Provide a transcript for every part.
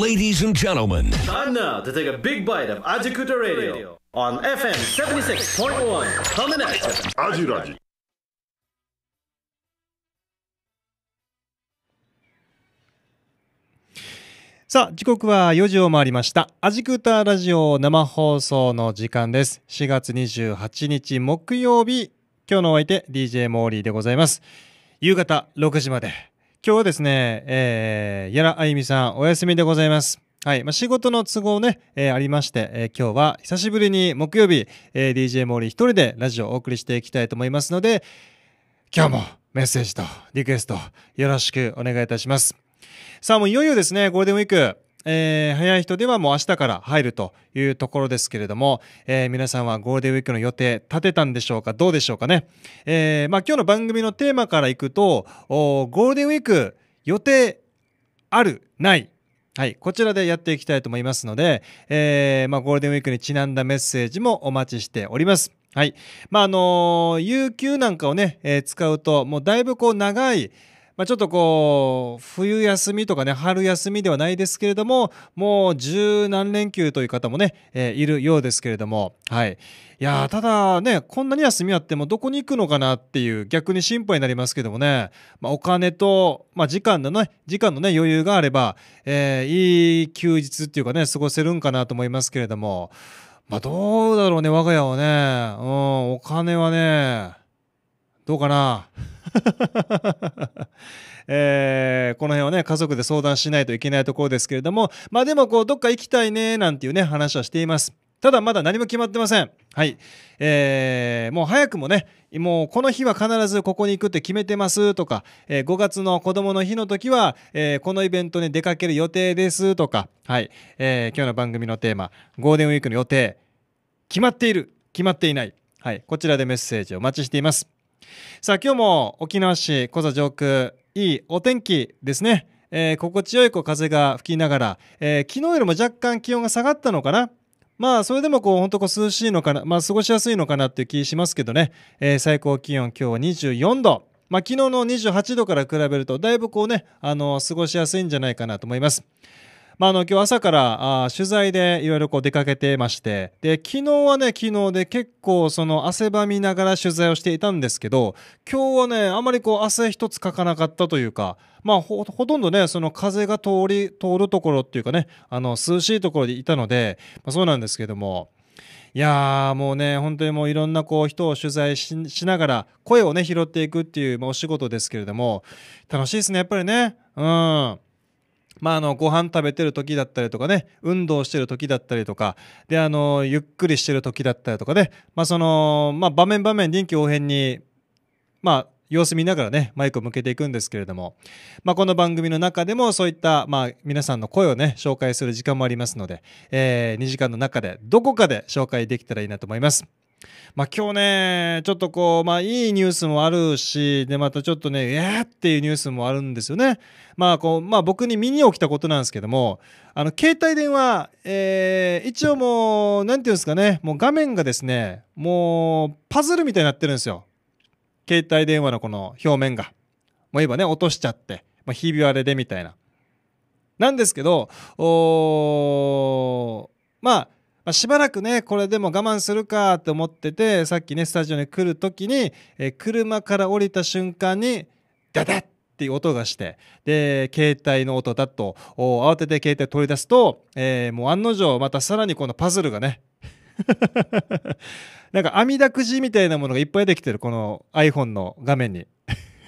Ladies and gentlemen, time now to take a big bite of Ajikuta Radio on FM 76.1. Coming at you. Ajuraji. さあ、時刻は4時を回りました。アジクタラジオ生放送の時間です。4月28日木曜日、今日のお相手 DJ モーリーでございます。夕方6時まで今日はですね、えー、やらあゆみさんお休みでございます。はい。まあ、仕事の都合ね、えー、ありまして、えー、今日は久しぶりに木曜日、えー、DJ モーリー一人でラジオをお送りしていきたいと思いますので、今日もメッセージとリクエストよろしくお願いいたします。さあ、もういよいよですね、ゴールデンウィーク、えー、早い人ではもう明日から入るというところですけれども、えー、皆さんはゴールデンウィークの予定立てたんでしょうかどうでしょうかね。えー、まあ、今日の番組のテーマからいくと、ゴールデンウィーク予定ある、ない、はい、こちらでやっていきたいと思いますので、えー、まあ、ゴールデンウィークにちなんだメッセージもお待ちしております。はい。まあ、あの有給なんかをね、えー、使うと、もうだいぶこう長い、まあ、ちょっとこう、冬休みとかね、春休みではないですけれども、もう十何連休という方もね、えー、いるようですけれども、はい。いやただね、こんなに休みあってもどこに行くのかなっていう、逆に心配になりますけどもね、まあ、お金と、まあ、時間のね、時間のね、余裕があれば、えー、いい休日っていうかね、過ごせるんかなと思いますけれども、まあ、どうだろうね、我が家はね、うん、お金はね、どうかな えー、この辺はね、家族で相談しないといけないところですけれども、まあでもこう、どっか行きたいね、なんていうね、話はしています。ただまだ何も決まってません。はい。えー、もう早くもね、もうこの日は必ずここに行くって決めてますとか、えー、5月の子供の日の時は、えー、このイベントに出かける予定ですとか、はい。えー、今日の番組のテーマ、ゴールデンウィークの予定、決まっている、決まっていない。はい。こちらでメッセージをお待ちしています。さあ、今日も沖縄市小座上空、いいお天気ですね。えー、心地よいこう風が吹きながら、えー、昨日よりも若干気温が下がったのかな。まあ、それでもこう、本当こう涼しいのかな、まあ、過ごしやすいのかなっていう気しますけどね、えー、最高気温今日は24度。まあ、昨日の28度から比べると、だいぶこうね、あの、過ごしやすいんじゃないかなと思います。まあ、あの、今日朝から、あ取材でいろいろこう出かけてまして、で、昨日はね、昨日で結構その汗ばみながら取材をしていたんですけど、今日はね、あまりこう汗一つかかなかったというか、まあ、ほ、ほとんどね、その風が通り、通るところっていうかね、あの、涼しいところでいたので、まあ、そうなんですけども、いやーもうね本当にもういろんなこう人を取材しながら声をね拾っていくっていう、まあ、お仕事ですけれども楽しいですねやっぱりねうん。まあ、あのご飯食べてる時だったりとかね運動してる時だったりとかであのゆっくりしてる時だったりとかね、まあそのまあ、場面場面臨機応変に、まあ、様子見ながらねマイクを向けていくんですけれども、まあ、この番組の中でもそういった、まあ、皆さんの声をね紹介する時間もありますので、えー、2時間の中でどこかで紹介できたらいいなと思います。まあ、今日ね、ちょっとこう、まあ、いいニュースもあるし、で、またちょっとね、えーっていうニュースもあるんですよね。まあ、こう、まあ、僕に身に起きたことなんですけども、あの、携帯電話、えー、一応もう、なんていうんですかね、もう画面がですね、もう、パズルみたいになってるんですよ。携帯電話のこの表面が。もうばね、落としちゃって、まあ、ひび割れでみたいな。なんですけど、おまあ、まあ、しばらくね、これでも我慢するかと思ってて、さっきね、スタジオに来る時に、えー、車から降りた瞬間に、ダダッっていう音がして、で、携帯の音だと、慌てて携帯取り出すと、えー、もう案の定、またさらにこのパズルがね、なんか網だくじみたいなものがいっぱいできてる、この iPhone の画面に。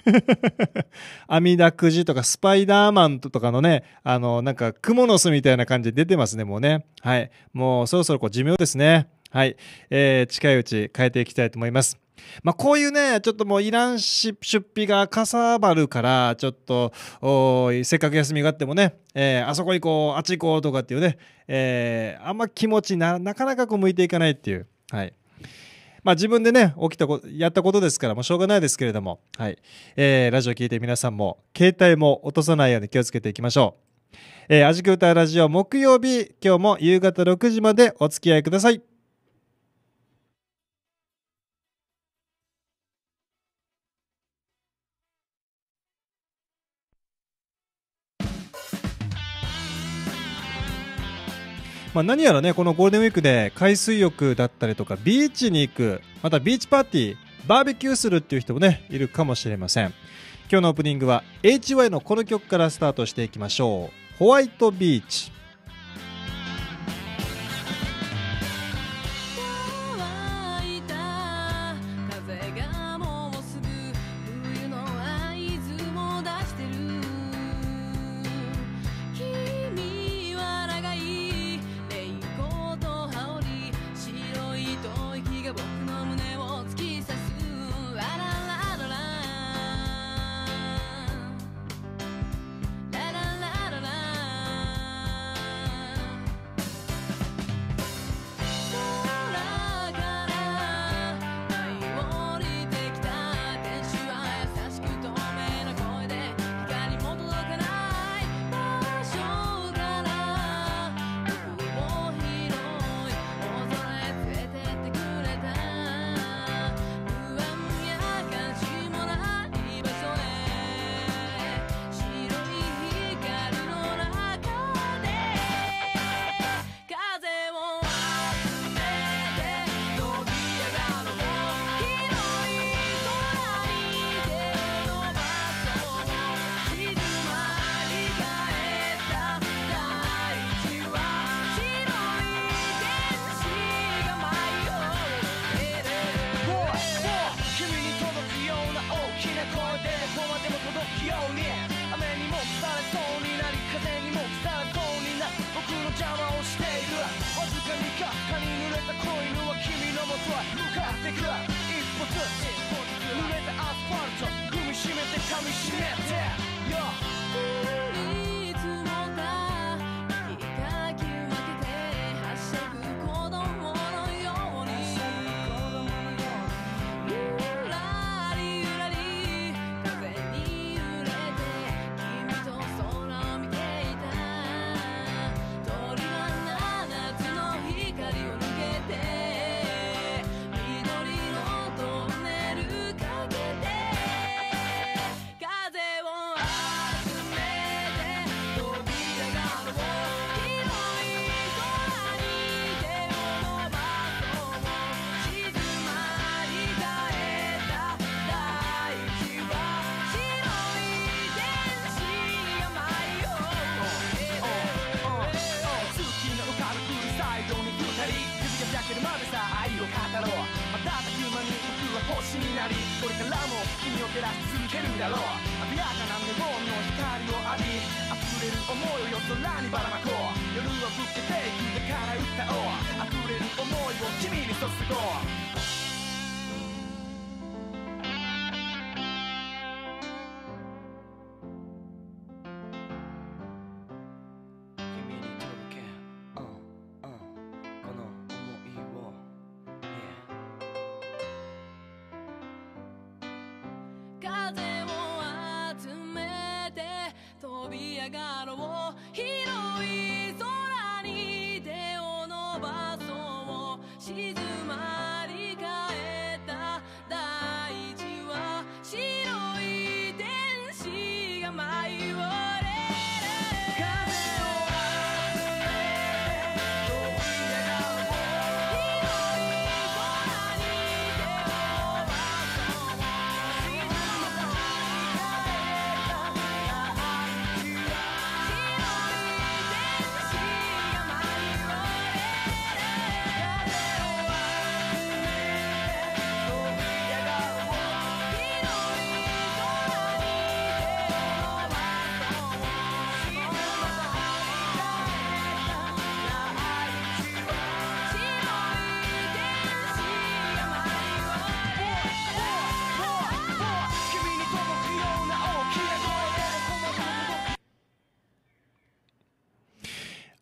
阿弥陀くじとかスパイダーマンとかのね、あの、なんか、クモの巣みたいな感じで出てますね、もうね。はい。もうそろそろこう寿命ですね。はい。えー、近いうち変えていきたいと思います。まあ、こういうね、ちょっともうイラン出費がかさばるから、ちょっと、せっかく休みがあってもね、えー、あそこ行こう、あっち行こうとかっていうね、えー、あんま気持ちな、なかなかこう向いていかないっていう。はい。まあ、自分でね、起きたこと、やったことですから、もうしょうがないですけれども、はい。えー、ラジオ聞いて皆さんも、携帯も落とさないように気をつけていきましょう。えー、アジクタラジオ木曜日、今日も夕方6時までお付き合いください。まあ、何やらねこのゴールデンウィークで海水浴だったりとかビーチに行くまたビーチパーティーバーベキューするっていう人もねいるかもしれません今日のオープニングは HY のこの曲からスタートしていきましょうホワイトビーチ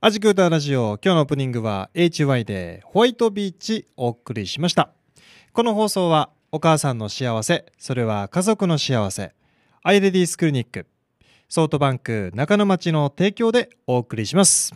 アジクータラジオ今日のオープニングは HY でホワイトビーチお送りしましたこの放送はお母さんの幸せそれは家族の幸せアイレディスクリニックソートバンク中野町の提供でお送りします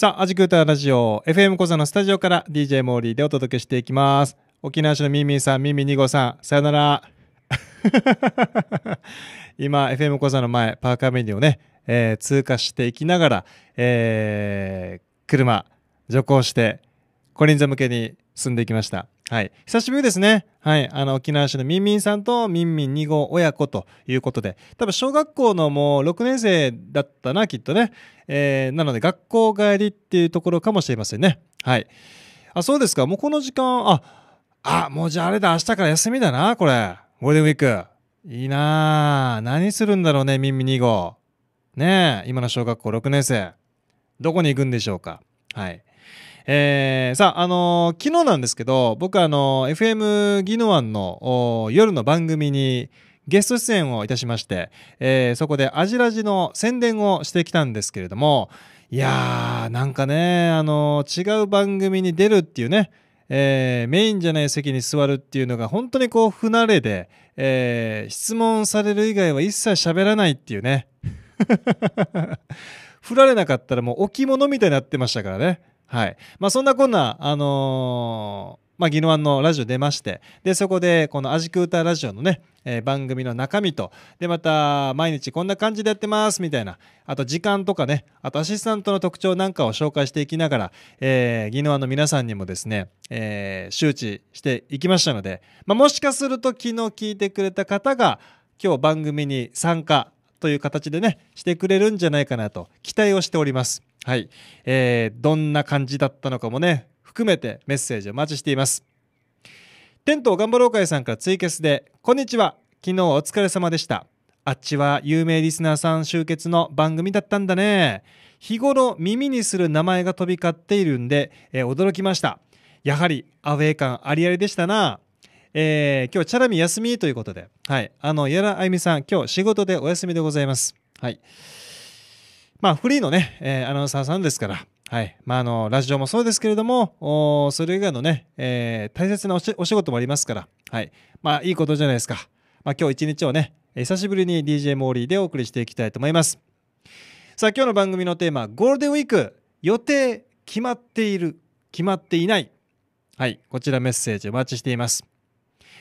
さあ、アジクータラジオ、FM 小座のスタジオから DJ モーリーでお届けしていきます。沖縄市のミミンさん、ミミン2号さん、さよなら。今、FM 小座の前、パーカーメニューをね、えー、通過していきながら、えー、車、徐行して、コリンザ向けに進んでいきました。はい。久しぶりですね。はい。あの、沖縄市のみんみんさんとみんみん2号親子ということで、多分小学校のもう6年生だったな、きっとね。えー、なので学校帰りっていうところかもしれませんね。はい。あ、そうですか。もうこの時間、あ、あ、もうじゃああれだ、明日から休みだな、これ。ゴールデンウィーク。いいなぁ。何するんだろうね、みんみん2号。ねえ、今の小学校6年生。どこに行くんでしょうか。はい。えー、さあ、あのー、昨日なんですけど、僕あのー、FM ギノワンの夜の番組にゲスト出演をいたしまして、えー、そこでアジラジの宣伝をしてきたんですけれども、いやー、なんかね、あのー、違う番組に出るっていうね、えー、メインじゃない席に座るっていうのが本当にこう不慣れで、えー、質問される以外は一切喋らないっていうね。振られなかったらもう置物みたいになってましたからね。はいまあ、そんなこんな、あのー、まあ、ギノワンのラジオ出ましてでそこでこの「アジクータラジオ」のね、えー、番組の中身とでまた毎日こんな感じでやってますみたいなあと時間とかねあとアシスタントの特徴なんかを紹介していきながら、えー、ギノワンの皆さんにもですね、えー、周知していきましたので、まあ、もしかすると昨日聞いてくれた方が今日番組に参加という形でねしてくれるんじゃないかなと期待をしております。はい、えー、どんな感じだったのかもね含めてメッセージお待ちしていますテントを頑張ろうかいさんからツイキャスでこんにちは昨日お疲れ様でしたあっちは有名リスナーさん集結の番組だったんだね日頃耳にする名前が飛び交っているんで、えー、驚きましたやはりアウェー感ありありでしたなえー、今日チャラミ休みということで、はい、あの、やらあゆみさん、今日仕事でお休みでございます。はい。まあ、フリーのね、えー、アナウンサーさんですから、はい。まあ、あの、ラジオもそうですけれども、それ以外のね、えー、大切なお仕事もありますから、はい。まあ、いいことじゃないですか。まあ、今日一日をね、久しぶりに DJ モーリーでお送りしていきたいと思います。さあ、今日の番組のテーマ、ゴールデンウィーク、予定、決まっている、決まっていない。はい。こちらメッセージお待ちしています。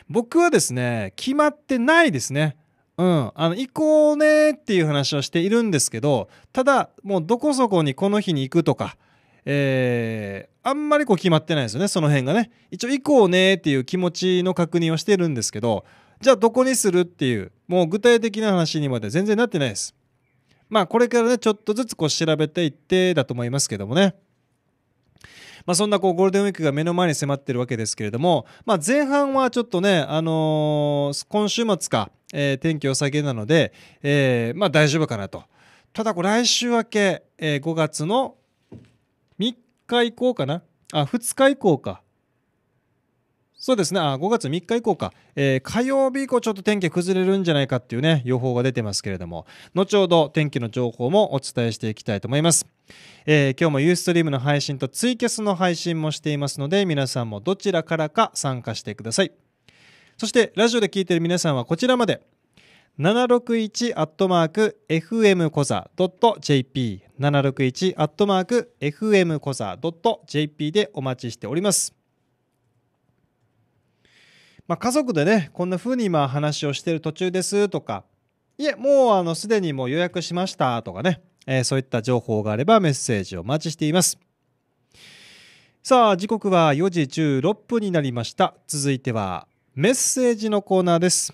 僕はですね、決まってないですね。うん、あの行こうねっていう話をしているんですけどただもうどこそこにこの日に行くとか、えー、あんまりこう決まってないですよねその辺がね一応行こうねっていう気持ちの確認をしてるんですけどじゃあどこにするっていうもう具体的な話にまで全然なってないですまあこれからねちょっとずつこう調べていってだと思いますけどもねまあ、そんなこうゴールデンウィークが目の前に迫ってるわけですけれども、まあ、前半はちょっとね、あのー、今週末か、えー、天気を下げなので、えー、まあ、大丈夫かなと。ただ、来週明け、え5月の3日以降かな。あ、2日以降か。そうですね、5月3日以降か、えー、火曜日以降、ちょっと天気崩れるんじゃないかっていうね、予報が出てますけれども、後ほど天気の情報もお伝えしていきたいと思います。えー、今日もユーストリームの配信とツイキャスの配信もしていますので、皆さんもどちらからか参加してください。そして、ラジオで聴いている皆さんはこちらまで、7 6 1 f m ザドット j p 7 6 1 f m ザドット j p でお待ちしております。まあ、家族でねこんな風に今話をしてる途中ですとかいえもうあのすでにもう予約しましたとかね、えー、そういった情報があればメッセージをお待ちしていますさあ時刻は4時16分になりました続いてはメッセージのコーナーです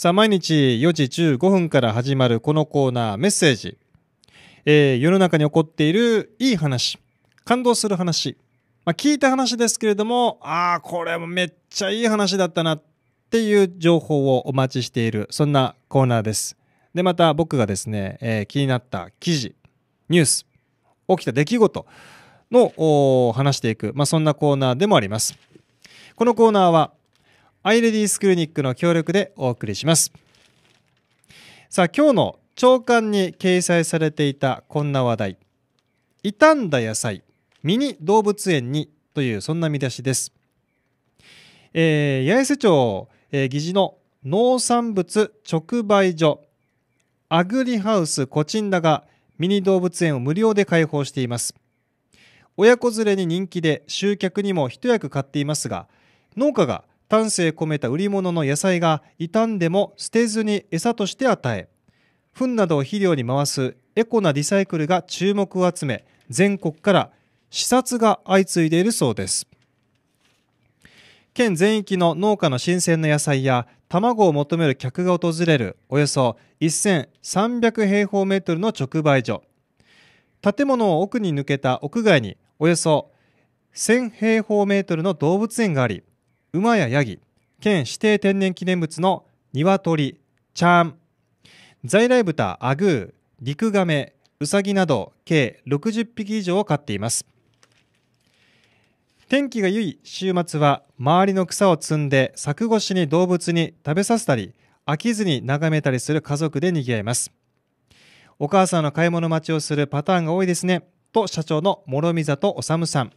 さあ、毎日4時15分から始まるこのコーナー、メッセージ。えー、世の中に起こっているいい話、感動する話。まあ、聞いた話ですけれども、ああ、これもめっちゃいい話だったなっていう情報をお待ちしている、そんなコーナーです。で、また僕がですね、えー、気になった記事、ニュース、起きた出来事の話していく、まあ、そんなコーナーでもあります。このコーナーはアイレディースクリニックの協力でお送りします。さあ、今日の朝刊に掲載されていたこんな話題。傷んだ野菜、ミニ動物園にというそんな見出しです。えー、八重瀬町、えー、議事の農産物直売所アグリハウスコチンダがミニ動物園を無料で開放しています親子連れに人気で集客にも一役買っていますが農家が丹精込めた売り物の野菜が傷んでも捨てずに餌として与え糞などを肥料に回すエコなリサイクルが注目を集め全国から視察が相次いでいるそうです県全域の農家の新鮮な野菜や卵を求める客が訪れるおよそ1300平方メートルの直売所建物を奥に抜けた屋外におよそ1000平方メートルの動物園があり馬やヤギ県指定天然記念物の鶏チャーン在来豚アグーリクガメウサギなど計60匹以上を飼っています天気が良い週末は周りの草を摘んで柵越しに動物に食べさせたり飽きずに眺めたりする家族で賑わいますお母さんの買い物待ちをするパターンが多いですねと社長の諸見里修さん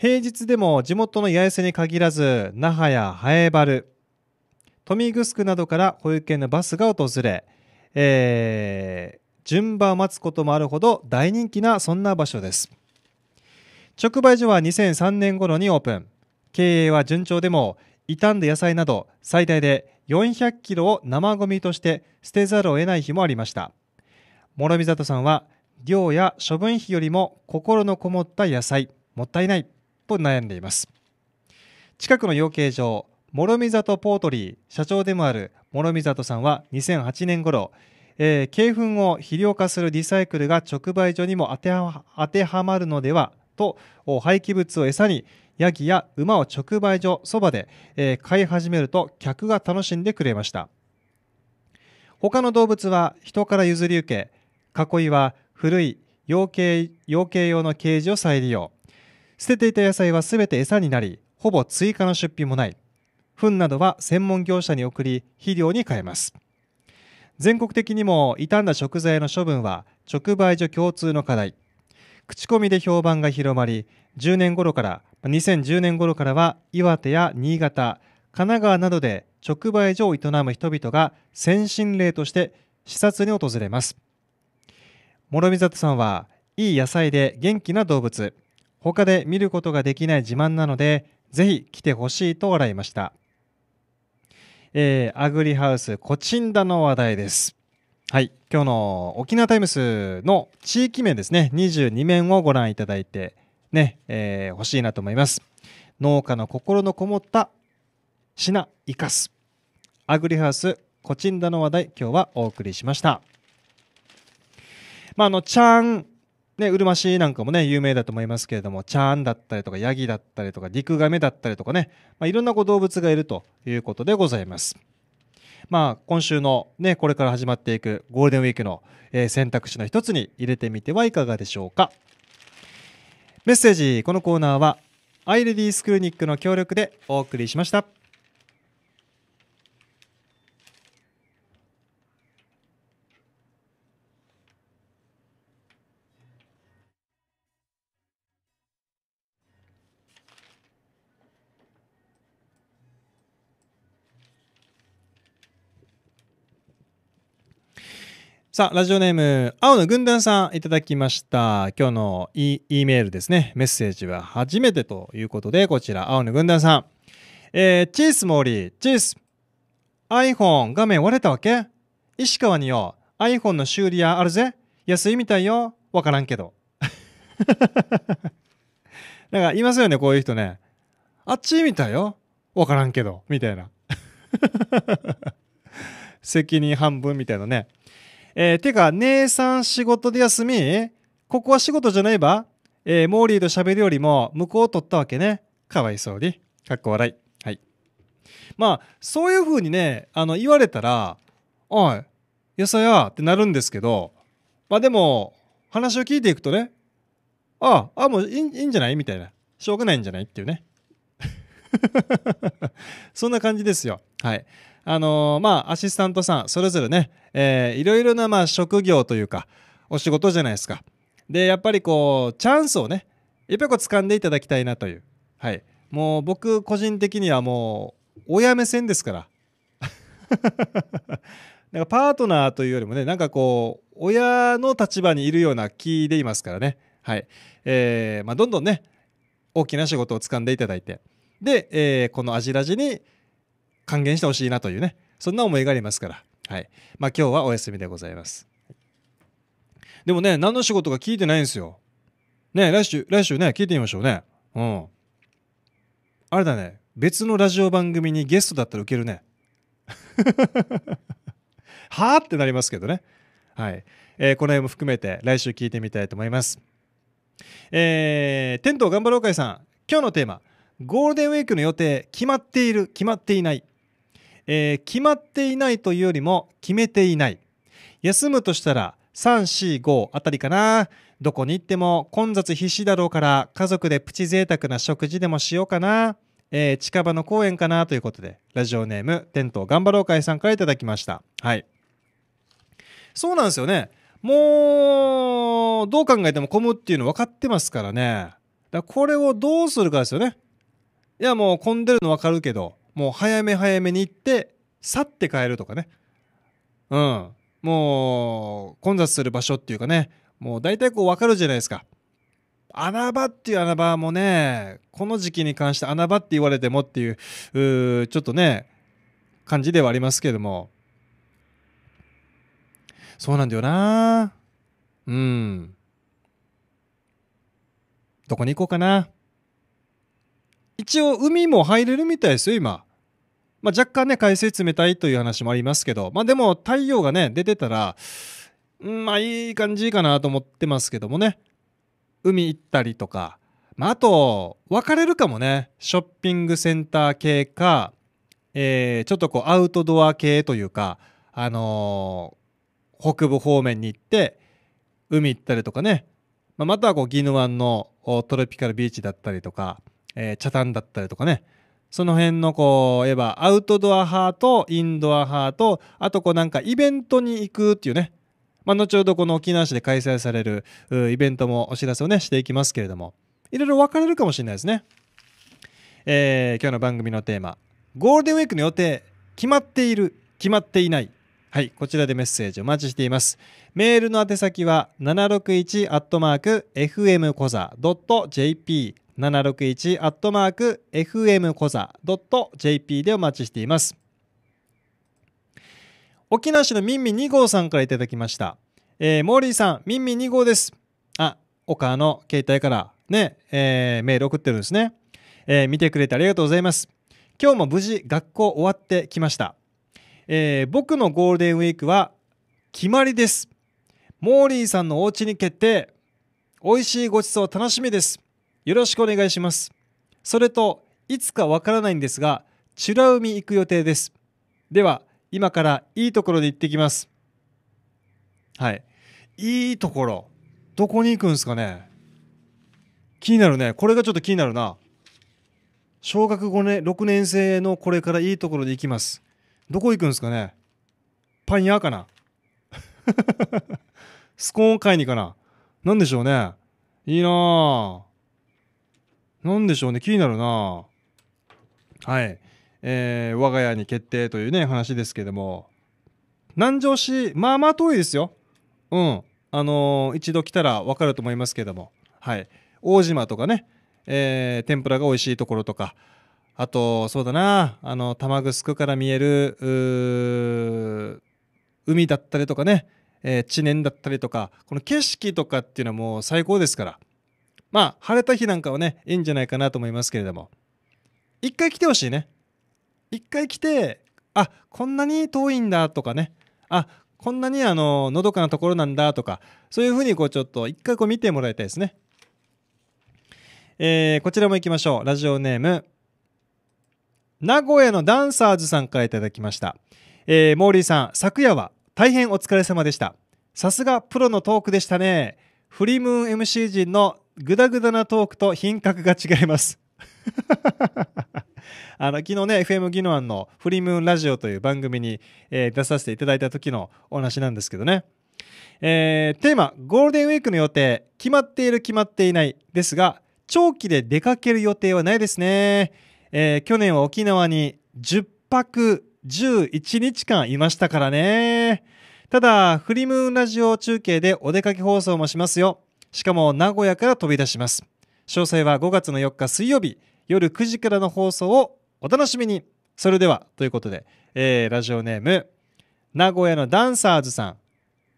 平日でも地元の八重洲に限らず那覇や早エバル豊見城などから保育園のバスが訪れ、えー、順番を待つこともあるほど大人気なそんな場所です直売所は2003年頃にオープン経営は順調でも傷んだ野菜など最大で400キロを生ごみとして捨てざるを得ない日もありました諸見里さんは量や処分費よりも心のこもった野菜もったいないと悩んでいます近くの養鶏場諸見里ポートリー社長でもある諸見里さんは2008年頃えー、鶏粉を肥料化するリサイクルが直売所にも当てはまるのではと廃棄物を餌にヤギや馬を直売所そばで、えー、飼い始めると客が楽しんでくれました他の動物は人から譲り受け囲いは古い養鶏養鶏用のケージを再利用捨てていた野菜はすべて餌になりほぼ追加の出費もない糞などは専門業者に送り肥料に変えます全国的にも傷んだ食材の処分は直売所共通の課題口コミで評判が広まり10年頃から2010年頃からは岩手や新潟神奈川などで直売所を営む人々が先進例として視察に訪れます諸見里さんはいい野菜で元気な動物他で見ることができない自慢なので、ぜひ来てほしいと笑いました。えー、アグリハウスコチンダの話題です。はい、今日の沖縄タイムスの地域面ですね、22面をご覧いただいてね、えー、欲しいなと思います。農家の心のこもった品生かす。アグリハウスコチンダの話題、今日はお送りしました。まあ、あの、ちゃんね、うるま市なんかもね、有名だと思いますけれども、チャーンだったりとか、ヤギだったりとか、リクガメだったりとかね、まあ、いろんなこう動物がいるということでございます。まあ、今週のね、これから始まっていくゴールデンウィークの、え選択肢の一つに入れてみてはいかがでしょうか。メッセージ、このコーナーは、アイレディースクリニックの協力でお送りしました。さあ、ラジオネーム、青野軍団さんいただきました。今日の E, e メールですね。メッセージは初めてということで、こちら、青野軍団さん。えー、チースモーリー、チース。iPhone 画面割れたわけ石川によ、iPhone の修理屋あるぜ。安いみたいよ。わからんけど。なんかいますよね、こういう人ね。あっちみたいよ。わからんけど。みたいな。責任半分みたいなね。えー、てか、姉さん仕事で休みここは仕事じゃないばえー、モーリーと喋るよりも向こうを取ったわけね。かわいそうに。かっこ笑い。はい。まあ、そういうふうにね、あの、言われたら、おい、よそやってなるんですけど、まあでも、話を聞いていくとね、ああ、あもういいいいんじゃないみたいな。しょうがないんじゃないっていうね。そんな感じですよ。はい。あのまあ、アシスタントさん、それぞれね、えー、いろいろな、まあ、職業というか、お仕事じゃないですか。で、やっぱりこう、チャンスをね、やっぱりこう、掴んでいただきたいなという。はい。もう、僕、個人的にはもう、親目線ですから。なんかパートナーというよりもね、なんかこう、親の立場にいるような気でいますからね。はい。えー、まあ、どんどんね、大きな仕事を掴んでいただいて。で、えー、このアジラジに、還元してほしいなというね、そんな思いがありますから、はい。まあ今日はお休みでございます。でもね、何の仕事か聞いてないんですよ。ね、来週、来週ね、聞いてみましょうね。うん。あれだね、別のラジオ番組にゲストだったら受けるね。はあってなりますけどね。はい。えー、この辺も含めて来週聞いてみたいと思います。えー、テント頑張ろう会さん、今日のテーマ、ゴールデンウィークの予定、決まっている、決まっていない。えー、決まっていないというよりも決めていない。休むとしたら345あたりかな。どこに行っても混雑必至だろうから家族でプチ贅沢な食事でもしようかな。えー、近場の公園かなということで、ラジオネーム、テント頑張ろう会さんからいただきました。はい。そうなんですよね。もう、どう考えても混むっていうの分かってますからね。だからこれをどうするかですよね。いや、もう混んでるの分かるけど、もう早め早めに行って去って帰るとかねうんもう混雑する場所っていうかねもう大体こう分かるじゃないですか穴場っていう穴場もねこの時期に関して穴場って言われてもっていうちょっとね感じではありますけどもそうなんだよなうんどこに行こうかな一応海も入れるみたいですよ今まあ、若干ね、海水冷たいという話もありますけど、まあ、でも太陽がね、出てたら、まあいい感じかなと思ってますけどもね、海行ったりとか、まあ、あと、別れるかもね、ショッピングセンター系か、えー、ちょっとこうアウトドア系というか、あのー、北部方面に行って、海行ったりとかね、まあ、またはこうギヌワンのトロピカルビーチだったりとか、えー、チャタンだったりとかね、その辺のこう、えば、アウトドア派とインドア派と、あとこうなんかイベントに行くっていうね、まあ、後ほどこの沖縄市で開催されるイベントもお知らせをね、していきますけれども、いろいろ分かれるかもしれないですね。えー、今日の番組のテーマ、ゴールデンウィークの予定、決まっている、決まっていない。はい、こちらでメッセージお待ちしています。メールの宛先は761 f m コザ .jp 761アットマーク FM コザ .jp でお待ちしています。沖縄市のミンミン2号さんからいただきました。えー、モーリーさん、ミンミン2号です。あ、岡の携帯からね、えー、メール送ってるんですね。えー、見てくれてありがとうございます。今日も無事学校終わってきました。えー、僕のゴールデンウィークは決まりです。モーリーさんのお家に決定。美味しいごちそう楽しみです。よろしくお願いしますそれといつかわからないんですが美ら海行く予定ですでは今からいいところで行ってきますはいいいところどこに行くんですかね気になるねこれがちょっと気になるな小学5年6年生のこれからいいところで行きますどこ行くんですかねパン屋かな スコーン買いにかな何でしょうねいいなあ何でしょうね、気になるなはい。えー、我が家に決定というね、話ですけども。南城市、まあまあ遠いですよ。うん。あのー、一度来たらわかると思いますけども。はい。大島とかね、えー、天ぷらが美味しいところとか、あと、そうだな、あの、玉城から見える、海だったりとかね、えー、地年だったりとか、この景色とかっていうのはもう最高ですから。まあ、晴れた日なんかはね、いいんじゃないかなと思いますけれども、一回来てほしいね。一回来て、あこんなに遠いんだとかね、あこんなにあののどかなところなんだとか、そういうふうにこうちょっと一回こう見てもらいたいですね。えー、こちらも行きましょう。ラジオネーム、名古屋のダンサーズさんからいただきました。えー、モーリーさん、昨夜は大変お疲れ様でした。さすがプロのトークでしたね。フリームーン MC 陣のぐだぐだなトークと品格が違います。あの昨日ね FM 技能案の「フリームーンラジオ」という番組に、えー、出させていただいた時のお話なんですけどね、えー、テーマ「ゴールデンウィークの予定決まっている決まっていない」ですが長期で出かける予定はないですね、えー、去年は沖縄に10泊11日間いましたからねただフリームーンラジオ中継でお出かけ放送もしますよしかも名古屋から飛び出します詳細は5月の4日水曜日夜9時からの放送をお楽しみにそれではということで、えー、ラジオネーム名古屋のダンサーズさん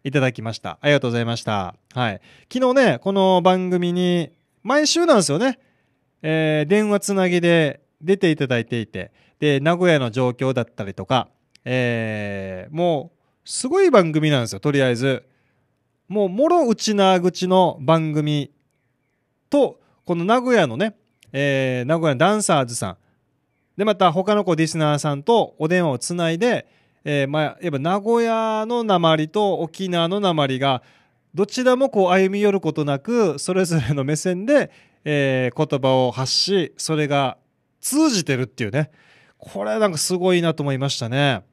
いただきましたありがとうございましたはい昨日ねこの番組に毎週なんですよね、えー、電話つなぎで出ていただいていてで名古屋の状況だったりとか、えー、もうすごい番組なんですよとりあえずもうもろ内ち口の番組とこの名古屋のね、えー、名古屋のダンサーズさんでまた他のこうリスナーさんとお電話をつないで、えー、まあやっぱ名古屋の鉛と沖縄の鉛がどちらもこう歩み寄ることなくそれぞれの目線で、えー、言葉を発しそれが通じてるっていうねこれなんかすごいなと思いましたね。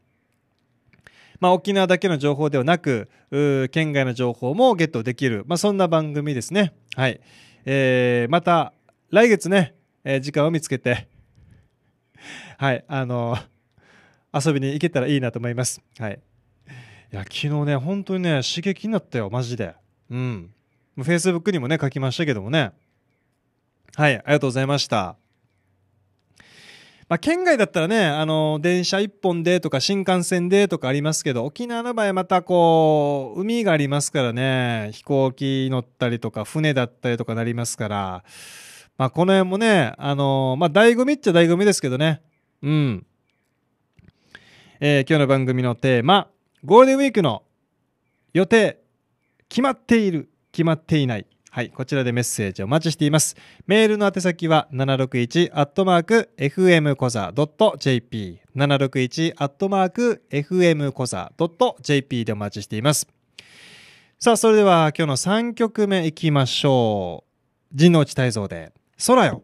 まあ、沖縄だけの情報ではなく、県外の情報もゲットできる、まあ、そんな番組ですね。はい。えー、また、来月ね、えー、時間を見つけて、はい、あのー、遊びに行けたらいいなと思います。はい。いや、昨日ね、本当にね、刺激になったよ、マジで。うん。Facebook にもね、書きましたけどもね。はい、ありがとうございました。まあ、県外だったらね、あの、電車一本でとか新幹線でとかありますけど、沖縄の場合またこう、海がありますからね、飛行機乗ったりとか、船だったりとかなりますから、まあ、この辺もね、あの、まあ、醍醐味っちゃ醍醐味ですけどね、うん。えー、今日の番組のテーマ、ゴールデンウィークの予定、決まっている、決まっていない。はい、こちらでメッセージお待ちしています。メールの宛先は761アットマーク fm コザドット jp 761アットマーク fm コザドット jp でお待ちしています。さあそれでは今日の3曲目いきましょう。陣内太蔵で空よ。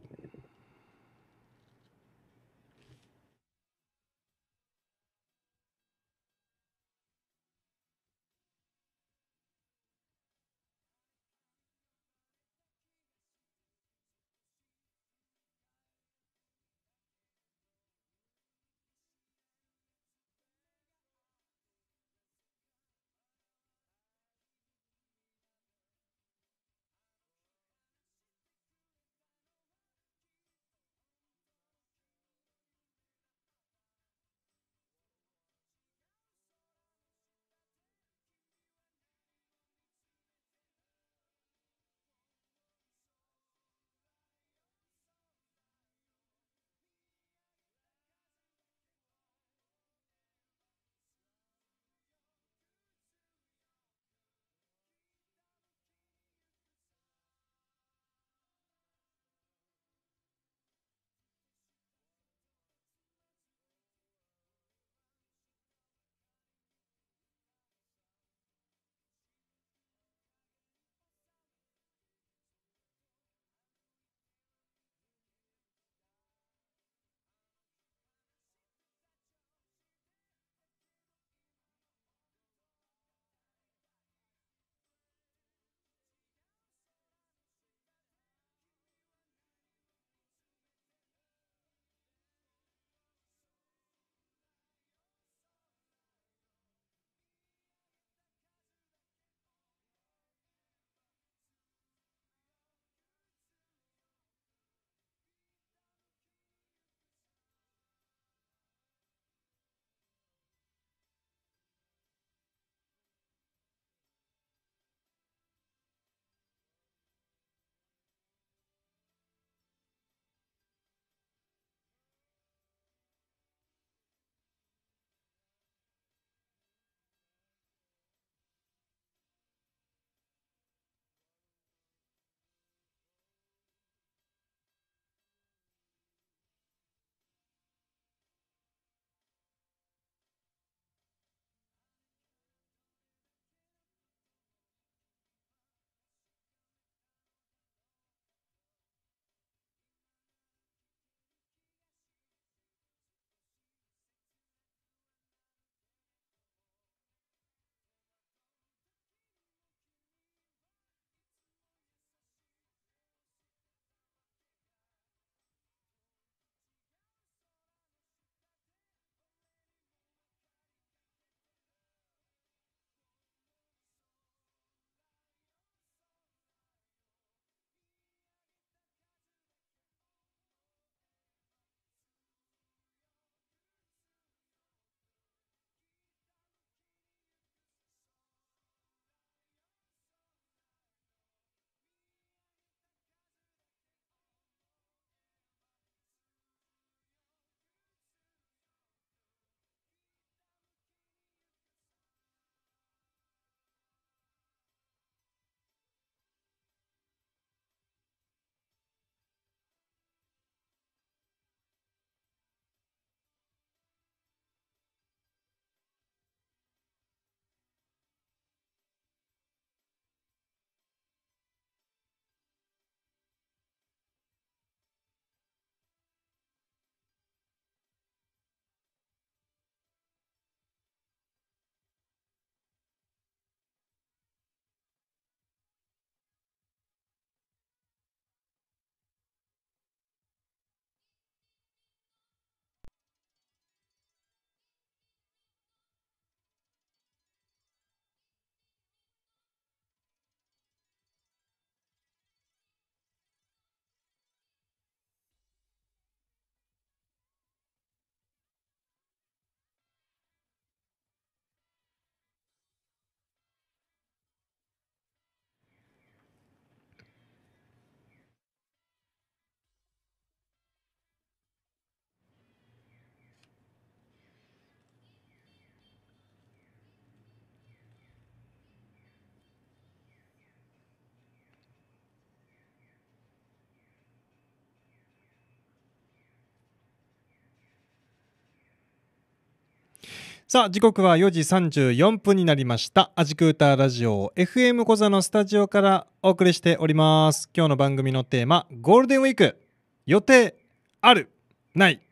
さあ、時刻は4時34分になりました。アジクーターラジオ FM 小座のスタジオからお送りしております。今日の番組のテーマ、ゴールデンウィーク、予定ある、ない。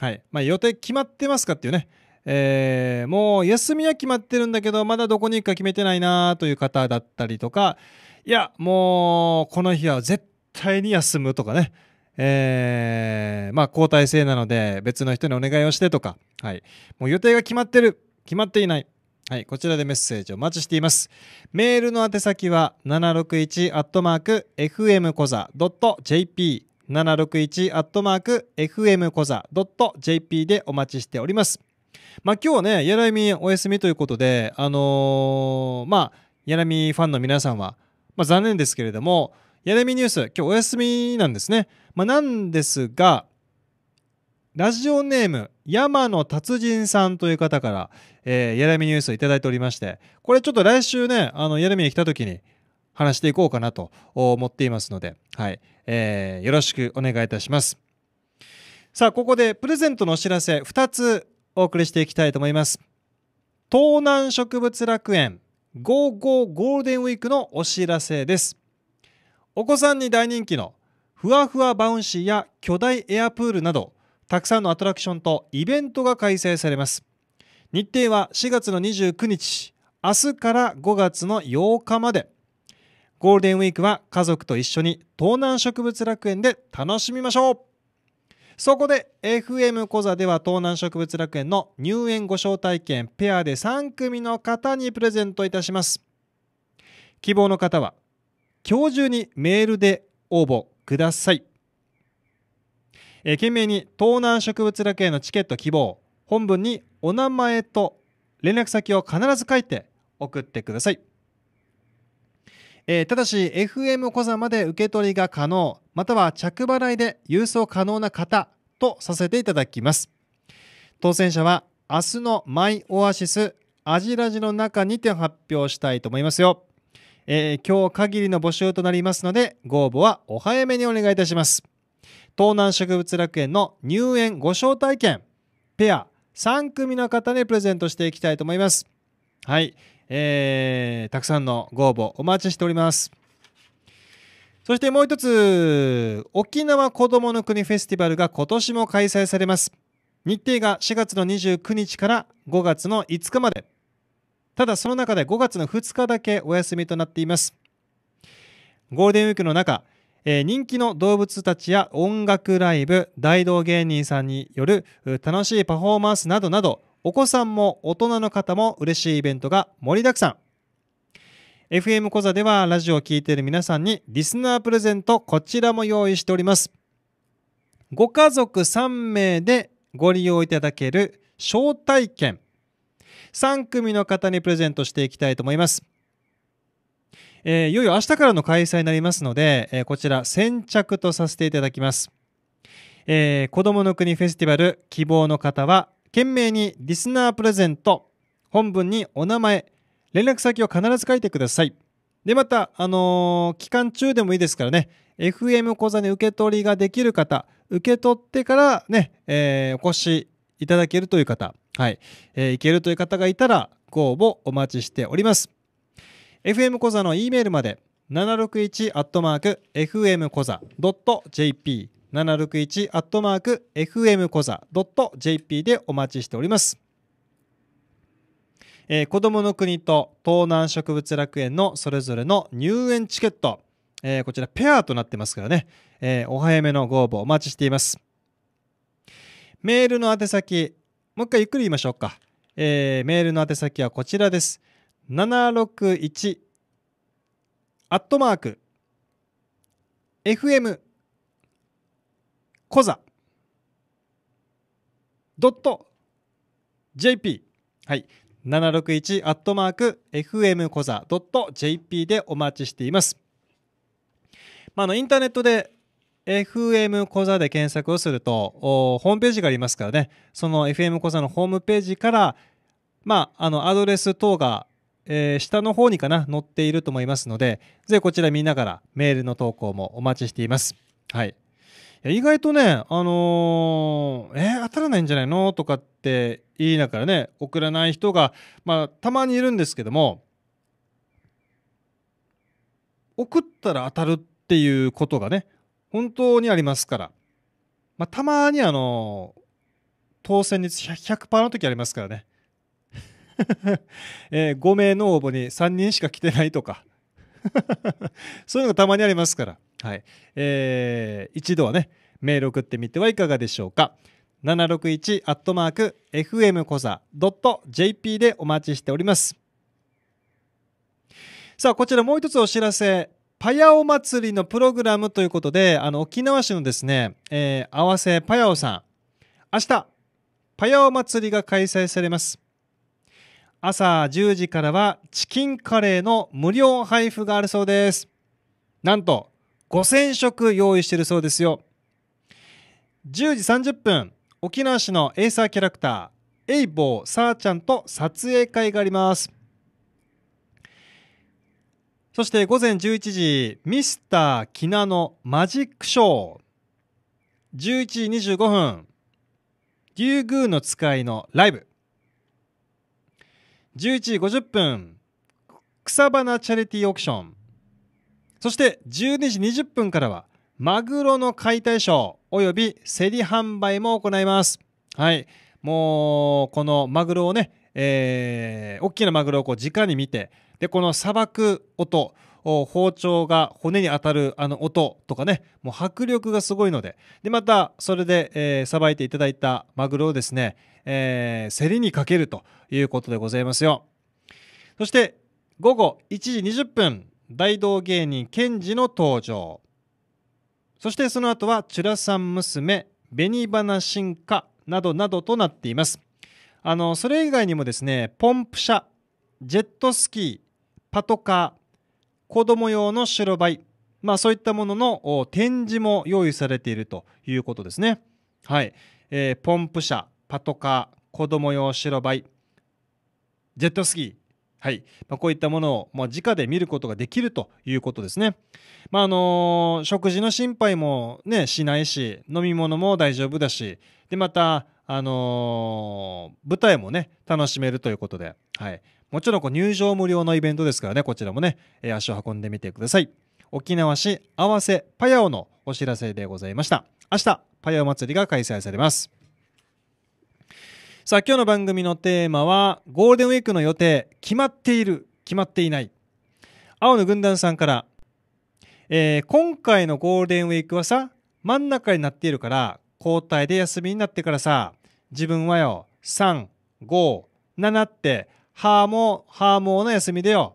はい。まあ、予定決まってますかっていうね。えー、もう休みは決まってるんだけど、まだどこに行くか決めてないなという方だったりとか、いや、もうこの日は絶対に休むとかね。えー、まあ、交代制なので別の人にお願いをしてとか、はい、もう予定が決まってる決まっていないはい、こちらでメッセージをお待ちしています。メールの宛先は 761-fmkoza.jp 761-fmkoza.jp でお待ちしております。まあ今日ね、やらみお休みということで、あのー、まあ、やらみファンの皆さんは、まあ残念ですけれども、やらみニュース、今日お休みなんですね。まあ、なんですが、ラジオネーム、山野達人さんという方から、えー、やらみニュースをいただいておりまして、これちょっと来週ね、あの、やらみに来た時に話していこうかなと思っていますので、はい、えー、よろしくお願いいたします。さあ、ここでプレゼントのお知らせ二つお送りしていきたいと思います。東南植物楽園55ゴールデンウィークのお知らせです。お子さんに大人気のふわふわバウンシーや巨大エアプールなどたくさんのアトラクションとイベントが開催されます日程は4月の29日明日から5月の8日までゴールデンウィークは家族と一緒に東南植物楽園で楽しみましょうそこで FM コザでは東南植物楽園の入園ご招待券ペアで3組の方にプレゼントいたします希望の方は今日中にメールで応募ください。えー、懸命に東南植物楽園のチケット希望、本文にお名前と連絡先を必ず書いて送ってください。えー、ただし FM 小座まで受け取りが可能または着払いで郵送可能な方とさせていただきます当選者は明日のマイオアシスアジラジの中にて発表したいと思いますよえー、今日限りの募集となりますのでご応募はお早めにお願いいたします東南植物楽園の入園ご招待券ペア3組の方にプレゼントしていきたいと思いますはい、えー、たくさんのご応募お待ちしておりますそしてもう一つ沖縄こどもの国フェスティバルが今年も開催されます日程が4月の29日から5月の5日までただその中で5月の2日だけお休みとなっていますゴールデンウィークの中、えー、人気の動物たちや音楽ライブ大道芸人さんによる楽しいパフォーマンスなどなどお子さんも大人の方も嬉しいイベントが盛りだくさん FM 小座ではラジオを聴いている皆さんにリスナープレゼントこちらも用意しておりますご家族3名でご利用いただける招待券3組の方にプレゼントしていきたいと思います。えー、いよいよ明日からの開催になりますので、えー、こちら先着とさせていただきます。えー、子供の国フェスティバル希望の方は、懸命にリスナープレゼント、本文にお名前、連絡先を必ず書いてください。で、また、あのー、期間中でもいいですからね、FM 講座に受け取りができる方、受け取ってからね、えー、お越しいただけるという方、はい、えー、いけるという方がいたらご応募お待ちしております FM コザの E メールまで 761-fmkoza.jp 761-fmkoza.jp でお待ちしております、えー、子どもの国と東南植物楽園のそれぞれの入園チケット、えー、こちらペアとなってますからね、えー、お早めのご応募お待ちしていますメールの宛先もう一回ゆっくり言いましょうか。えー、メールの宛先はこちらです。761アットマーク FM コザドット JP はい761アットマーク FM コザドット JP でお待ちしています。まあ、あのインターネットで FM 講座で検索をすると、ホームページがありますからね、その FM 講座のホームページから、まあ、あの、アドレス等が、えー、下の方にかな、載っていると思いますので、ぜひこちら見ながらメールの投稿もお待ちしています。はい。意外とね、あのー、えー、当たらないんじゃないのとかって言いながらね、送らない人が、まあ、たまにいるんですけども、送ったら当たるっていうことがね、本当にありますから。まあ、たまにあの、当選率 100%, 100の時ありますからね。えー、5名の応募に3人しか来てないとか。そういうのがたまにありますから。はい。えー、一度はね、メール送ってみてはいかがでしょうか。761アットマーク FM コザ .jp でお待ちしております。さあ、こちらもう一つお知らせパヤオ祭りのプログラムということで、あの、沖縄市のですね、えー、合わせパヤオさん、明日、パヤオ祭りが開催されます。朝10時からはチキンカレーの無料配布があるそうです。なんと、5000食用意してるそうですよ。10時30分、沖縄市のエイサーキャラクター、エイボー、サーちゃんと撮影会があります。そして午前11時、ミスターキナのマジックショー。11時25分、竜宮の使いのライブ。11時50分、草花チャリティーオークション。そして12時20分からは、マグロの解体ショーおよび競り販売も行います。はい。もう、このマグロをね、えー、大きなマグロをこう直に見て、でこのさばく音包丁が骨に当たるあの音とかねもう迫力がすごいのででまたそれでさば、えー、いていただいたマグロをですね、えー、競りにかけるということでございますよそして午後1時20分大道芸人ケンジの登場そしてその後はチュラさん娘紅花進化などなどとなっていますあのそれ以外にもですねポンプ車ジェットスキーパトカー、子供用の白バイ、まあそういったものの展示も用意されているということですね。はい。えー、ポンプ車、パトカー、子供用白バイ、ジェットスキー、はい。まあ、こういったものを、ま直で見ることができるということですね。まあ、あのー、食事の心配もね、しないし、飲み物も大丈夫だし、で、また、あのー、舞台もね、楽しめるということで、はい。もちろんこう入場無料のイベントですからね、こちらもね、え足を運んでみてください。沖縄市合わせパヤオのお知らせでございました。明日、パヤオ祭りが開催されます。さあ、今日の番組のテーマは、ゴールデンウィークの予定、決まっている、決まっていない。青の軍団さんから、えー、今回のゴールデンウィークはさ、真ん中になっているから、交代で休みになってからさ、自分はよ、3、5、7ってハーモー、ハーモの休みでよ。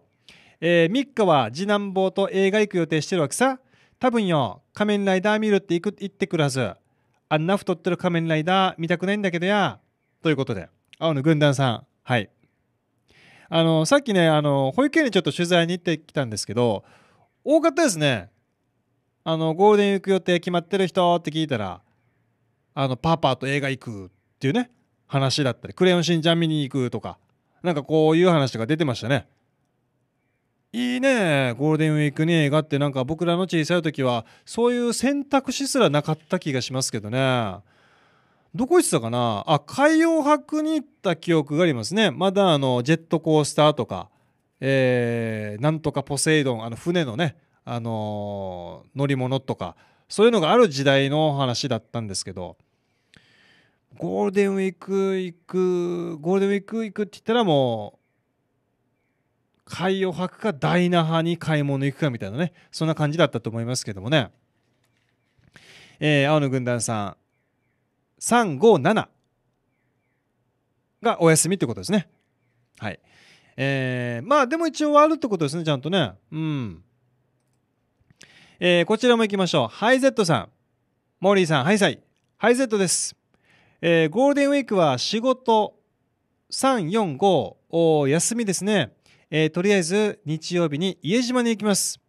えー、3日は次男坊と映画行く予定してるわけさ。多分よ、仮面ライダー見るって行く言ってくるはず。あんな太ってる仮面ライダー見たくないんだけどや。ということで、青の軍団さん、はい。あの、さっきね、あの、保育園にちょっと取材に行ってきたんですけど、多かったですね。あの、ゴールデン行く予定決まってる人って聞いたら、あの、パパと映画行くっていうね、話だったり、クレヨンしんちゃん見に行くとか、なんかこういう話が出てましたね。いいねゴールデンウィークに映画ってなんか僕らの小さい時はそういう選択肢すらなかった気がしますけどねどこ行ってたかなあ海洋博に行った記憶がありますねまだあのジェットコースターとか、えー、なんとかポセイドンあの船のね、あのー、乗り物とかそういうのがある時代の話だったんですけどゴールデンウィーク行くゴールデンウィーク行くって言ったらもう海を履くかイナ派に買い物行くかみたいなねそんな感じだったと思いますけどもね、えー、青の軍団さん357がお休みってことですねはいえー、まあでも一応あるってことですねちゃんとねうんえー、こちらも行きましょうハイゼットさんモーリーさんハイサイハイゼットですえー、ゴールデンウィークは仕事3、4、5休みですね。えー、とりあえず日曜日に家島に行きます。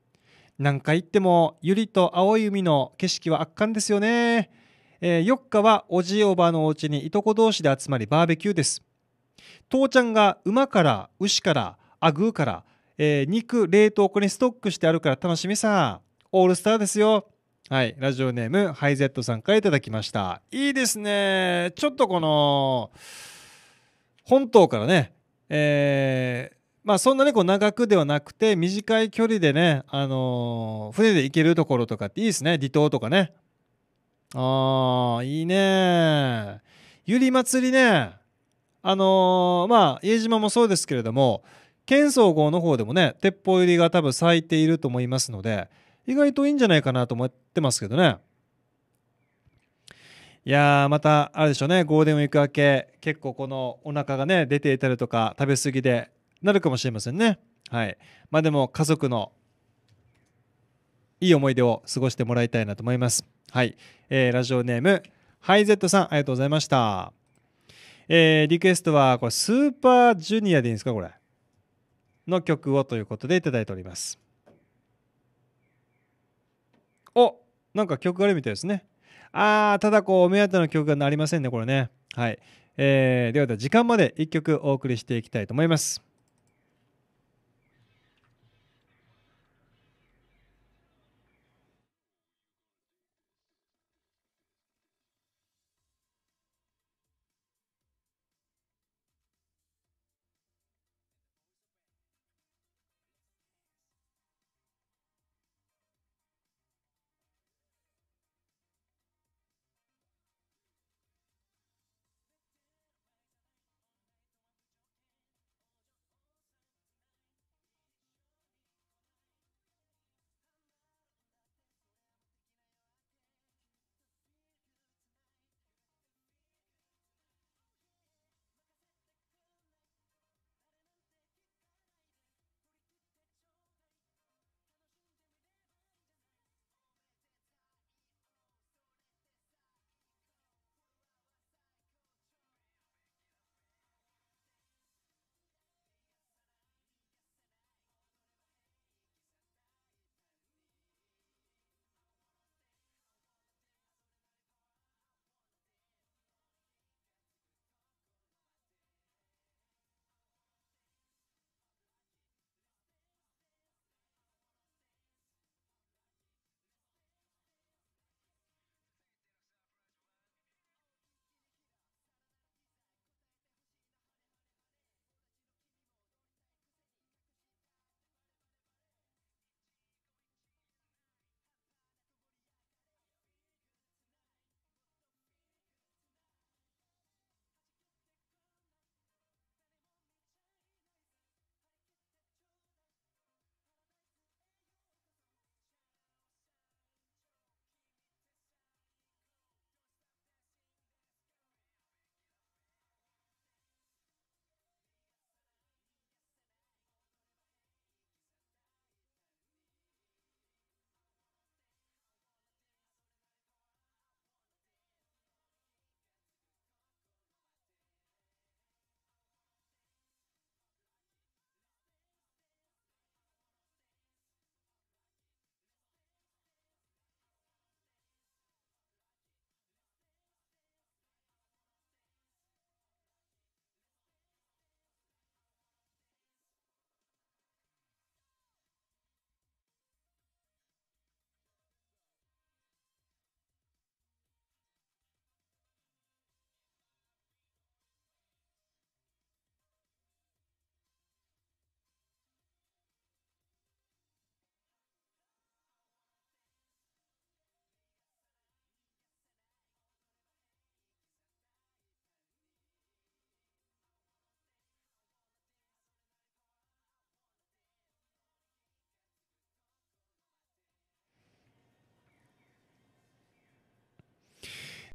何回行ってもゆりと青い海の景色は圧巻ですよね。えー、4日はおじいおばあのお家にいとこ同士で集まりバーベキューです。父ちゃんが馬から牛からあぐーから、えー、肉冷凍庫にストックしてあるから楽しみさ。オールスターですよ。はい、ラジオネームハイゼットさんからいただきましたいいですねちょっとこの本島からねえー、まあそんなねこう長くではなくて短い距離でねあのー、船で行けるところとかっていいですね離島とかねああいいねゆり祭りねあのー、まあ家島もそうですけれども県総合の方でもね鉄砲ゆりが多分咲いていると思いますので意外といいんじゃないかなと思ってますけどね。いやーまたあれでしょうねゴールデンウィーク明け結構このお腹がね出ていたりとか食べ過ぎでなるかもしれませんねはいまあでも家族のいい思い出を過ごしてもらいたいなと思いますはい、えー、ラジオネームハイゼットさんありがとうございましたえー、リクエストはこれスーパージュニアでいいんですかこれの曲をということでいただいておりますおなんか曲があるみたいですね。ああ、ただこう、お目当ての曲がなりませんね、これね。はい。えー、ではでは時間まで1曲お送りしていきたいと思います。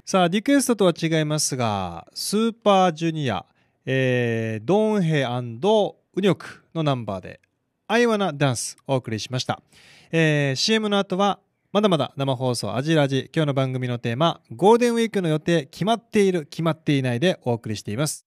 さあ、リクエストとは違いますが、スーパージュニア、えー、ドンヘウニョクのナンバーで、アイワナダンスお送りしました。えー、CM の後は、まだまだ生放送アジラジ、今日の番組のテーマ、ゴールデンウィークの予定、決まっている、決まっていないでお送りしています。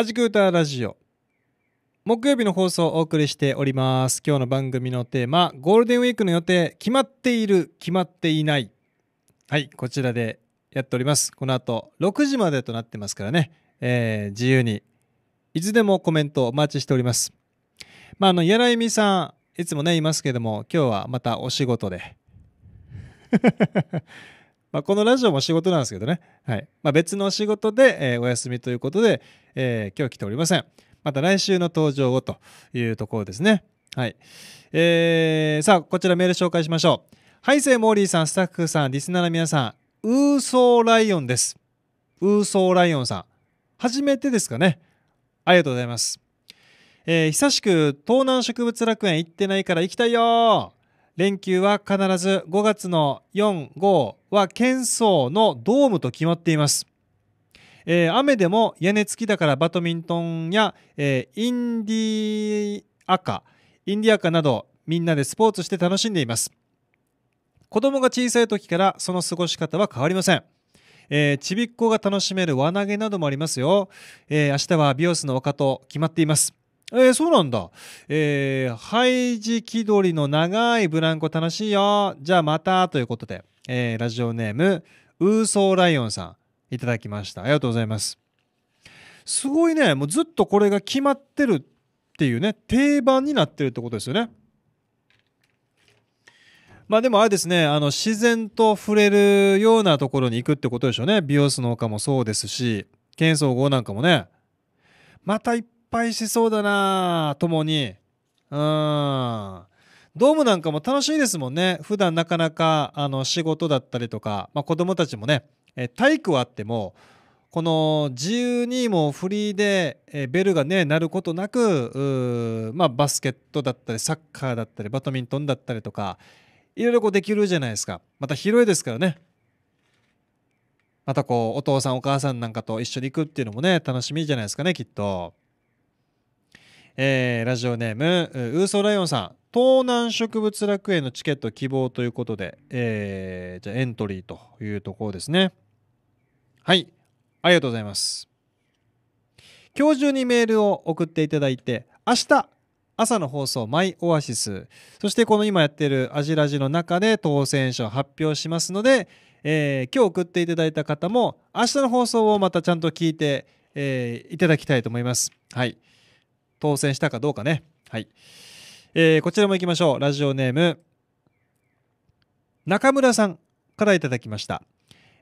アジクータラジオ木曜日の放送をお送りしております今日の番組のテーマゴールデンウィークの予定決まっている決まっていないはいこちらでやっておりますこの後6時までとなってますからね、えー、自由にいつでもコメントお待ちしておりますまああの柳美さんいつもねいますけども今日はまたお仕事でまあ、このラジオも仕事なんですけどね、はいまあ、別のお仕事で、えー、お休みということで、えー、今日来ておりません。また来週の登場をというところですね。はい。えー、さあ、こちらメール紹介しましょう。ハイセイモーリーさん、スタッフさん、リスナーの皆さん、ウーソーライオンです。ウーソーライオンさん、初めてですかね。ありがとうございます。えー、久しく東南植物楽園行ってないから行きたいよ連休は必ず5月の4、5は県層のドームと決まっています。えー、雨でも屋根付きだからバドミントンや、えー、インディアカ、インディアカなどみんなでスポーツして楽しんでいます。子供が小さい時からその過ごし方は変わりません。えー、ちびっ子が楽しめる輪投げなどもありますよ。えー、明日は美容室の若と決まっています。えー、そうなんだ。えー、ハイジ気取りの長いブランコ楽しいよ。じゃあまたということで、えー、ラジオネーム、ウーソーライオンさん、いただきました。ありがとうございます。すごいね、もうずっとこれが決まってるっていうね、定番になってるってことですよね。まあでもあれですね、あの自然と触れるようなところに行くってことでしょうね。美容室の丘もそうですし、喧騒号なんかもね。また一敗しそうだなともに。うん。ドームなんかも楽しいですもんね。普段なかなかあの仕事だったりとか、まあ、子供たちもね、え体育はあっても、この自由にもフリーで、えベルがね、鳴ることなく、まあ、バスケットだったり、サッカーだったり、バドミントンだったりとか、いろいろこうできるじゃないですか。また広いですからね。またこう、お父さんお母さんなんかと一緒に行くっていうのもね、楽しみじゃないですかね、きっと。えー、ラジオネームウーソライオンさん東南植物楽園のチケット希望ということで、えー、じゃエントリーというところですねはいありがとうございます今日中にメールを送っていただいて明日朝の放送「マイ・オアシス」そしてこの今やってる「アジラジ」の中で当選者を発表しますので、えー、今日送っていただいた方も明日の放送をまたちゃんと聞いて、えー、いただきたいと思います。はい当選したかどうかね。はい。えー、こちらも行きましょう。ラジオネーム、中村さんからいただきました。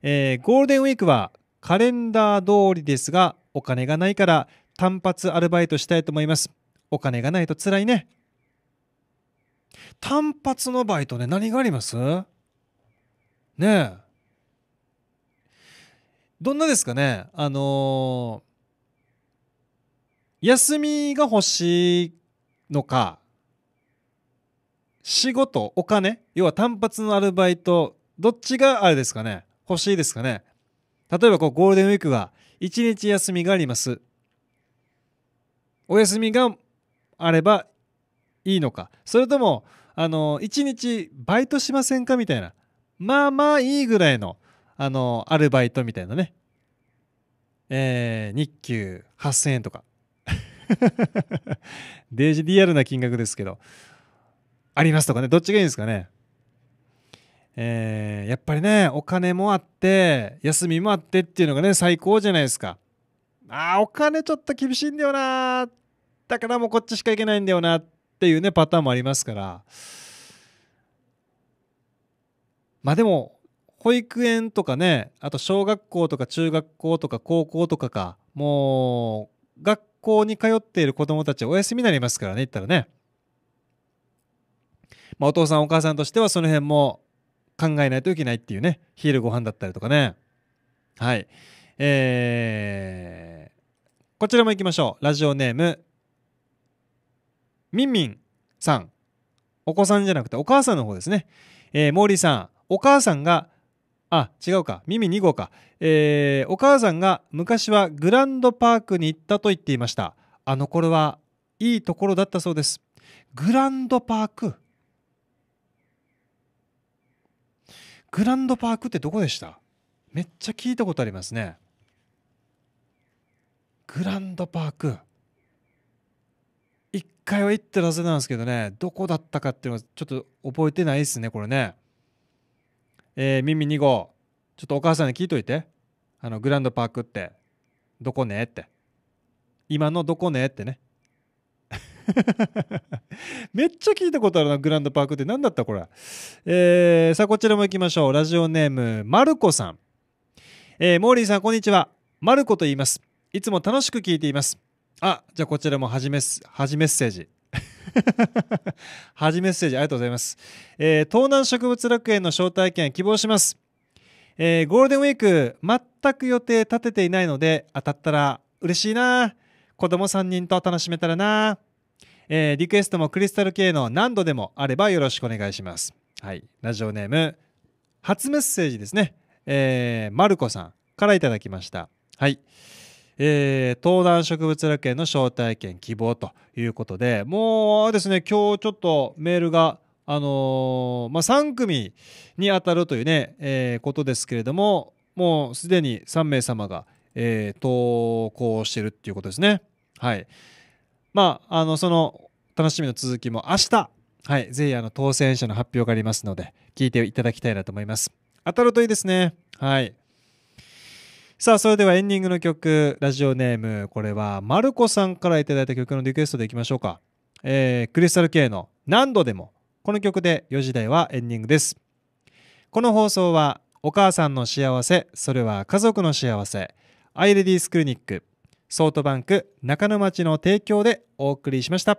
えー、ゴールデンウィークはカレンダー通りですが、お金がないから単発アルバイトしたいと思います。お金がないと辛いね。単発のバイトね、何がありますねえ。どんなですかねあのー休みが欲しいのか仕事お金要は単発のアルバイトどっちがあれですかね欲しいですかね例えばこうゴールデンウィークは1日休みがありますお休みがあればいいのかそれともあの1日バイトしませんかみたいなまあまあいいぐらいのあのアルバイトみたいなねえー、日給8000円とか デジリアルな金額ですけど、ありますとかね、どっちがいいんですかね。えー、やっぱりね、お金もあって、休みもあってっていうのがね、最高じゃないですか。ああ、お金ちょっと厳しいんだよな。だからもうこっちしか行けないんだよなっていうね、パターンもありますから。まあでも、保育園とかねあと小学校とか中学校とか高校とかかもう学校に通っている子供たちお休みになりますからね、言ったらね。まあ、お父さんお母さんとしてはその辺も考えないといけないっていうね、昼ご飯だったりとかね。はい。えー、こちらも行きましょう。ラジオネーム、みんみんさん。お子さんじゃなくてお母さんの方ですね。えー、モーリーさん、お母さんがあ、違うか。耳2号か。えー、お母さんが昔はグランドパークに行ったと言っていました。あの頃はいいところだったそうです。グランドパーク。グランドパークってどこでしためっちゃ聞いたことありますね。グランドパーク。一回は行ってるはずなんですけどね、どこだったかっていうのはちょっと覚えてないですね、これね。えー、2号ちょっとお母さんに聞いといてあのグランドパークってどこねって今のどこねってね めっちゃ聞いたことあるなグランドパークって何だったこれ、えー、さあこちらも行きましょうラジオネームマルコさん、えー、モーリーさんこんにちはマルコと言いますいつも楽しく聞いていますあじゃあこちらも初め初メッセージ はじメッセージありがとうございます。えー、東南植物楽園の招待券希望します。えー、ゴールデンウィーク、全く予定立てていないので、当たったら嬉しいな。子供3人と楽しめたらな。えー、リクエストもクリスタル系の何度でもあればよろしくお願いします。はい。ラジオネーム、初メッセージですね。えー、マルコさんからいただきました。はい。えー、東南植物楽園の招待券希望ということで、もうですね、今日ちょっとメールが、あのー、まあ、3組に当たるというね、えー、ことですけれども、もうすでに3名様が、え投稿してるっていうことですね。はい。まあ、あの、その、楽しみの続きも明日、はい、ぜひあの当選者の発表がありますので、聞いていただきたいなと思います。当たるといいですね。はい。さあ、それではエンディングの曲、ラジオネーム、これは、マルコさんから頂いた曲のリクエストでいきましょうか。えー、クリスタル K の何度でも、この曲で4時台はエンディングです。この放送は、お母さんの幸せ、それは家族の幸せ、アイレディースクリニック、ソートバンク中野町の提供でお送りしました。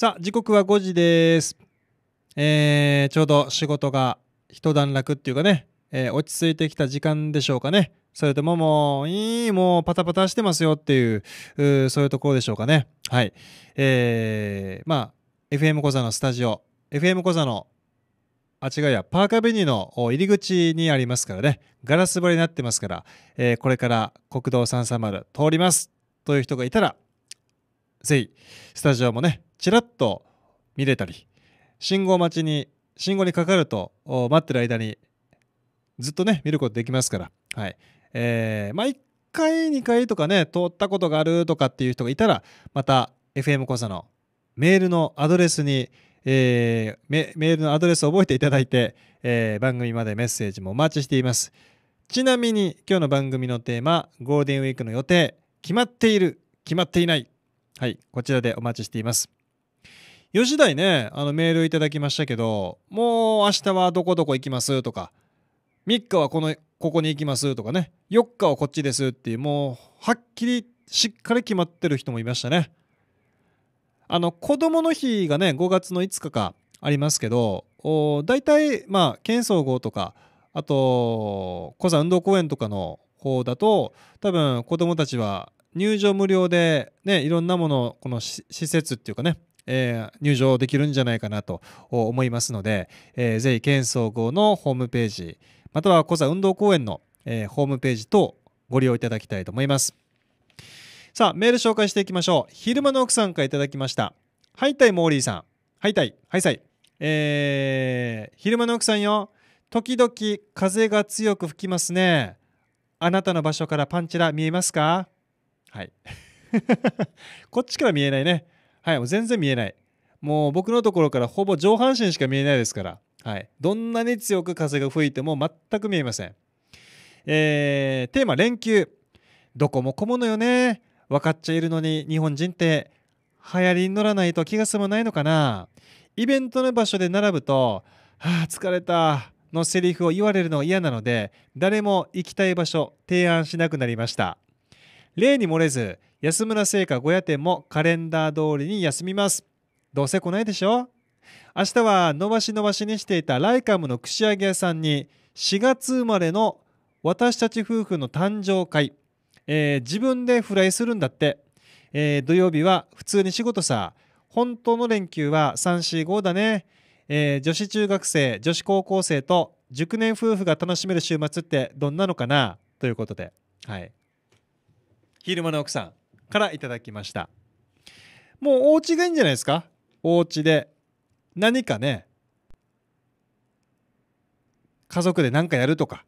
さあ、時刻は5時です。えー、ちょうど仕事が一段落っていうかね、えー、落ち着いてきた時間でしょうかね。それとももう、いい、もうパタパタしてますよっていう、うそういうところでしょうかね。はい。えー、まあ、FM 小座のスタジオ、FM 小座の、あ、違うや、パーカーベニーの入り口にありますからね、ガラス張りになってますから、えー、これから国道330通りますという人がいたら、ぜひスタジオもねちらっと見れたり信号待ちに信号にかかると待ってる間にずっとね見ることできますからはいえー、まあ1回2回とかね通ったことがあるとかっていう人がいたらまた FM 講座のメールのアドレスに、えー、メールのアドレスを覚えていただいて、えー、番組までメッセージもお待ちしていますちなみに今日の番組のテーマゴールデンウィークの予定決まっている決まっていないはい、こちらでお待ちしています。4時台ね、あのメールいただきましたけど、もう明日はどこどこ行きますとか、3日はこの、ここに行きますとかね、4日はこっちですっていう、もうはっきりしっかり決まってる人もいましたね。あの、子供の日がね、5月の5日かありますけど、大体、まあ、県総合とか、あと、小山運動公園とかの方だと、多分子供たちは入場無料で、ね、いろんなものをこの施設っていうかね、えー、入場できるんじゃないかなと思いますので、えー、ぜひ県総合のホームページまたは小座運動公園の、えー、ホームページ等ご利用いただきたいと思いますさあメール紹介していきましょう昼間の奥さんからいただきましたはいたいモーリーさんはいたいはいさいえー、昼間の奥さんよ時々風が強く吹きますねあなたの場所からパンチラ見えますかはい こっちから見えないねはいもう全然見えないもう僕のところからほぼ上半身しか見えないですからはいどんなに強く風が吹いても全く見えませんえー、テーマ連休どこも混むのよね分かっちゃいるのに日本人って流行りに乗らないと気が済まないのかなイベントの場所で並ぶと「はあ疲れた」のセリフを言われるのが嫌なので誰も行きたい場所提案しなくなりました例に漏れず安村製菓5屋店もカレンダー通りに休みますどうせ来ないでしょ明日は伸ばし伸ばしにしていたライカムの串揚げ屋さんに4月生まれの私たち夫婦の誕生会、えー、自分でフライするんだって、えー、土曜日は普通に仕事さ本当の連休は345だね、えー、女子中学生女子高校生と熟年夫婦が楽しめる週末ってどんなのかなということではい昼間の奥さんからいただきましたもうお家がいいんじゃないですかお家で何かね家族で何かやるとか、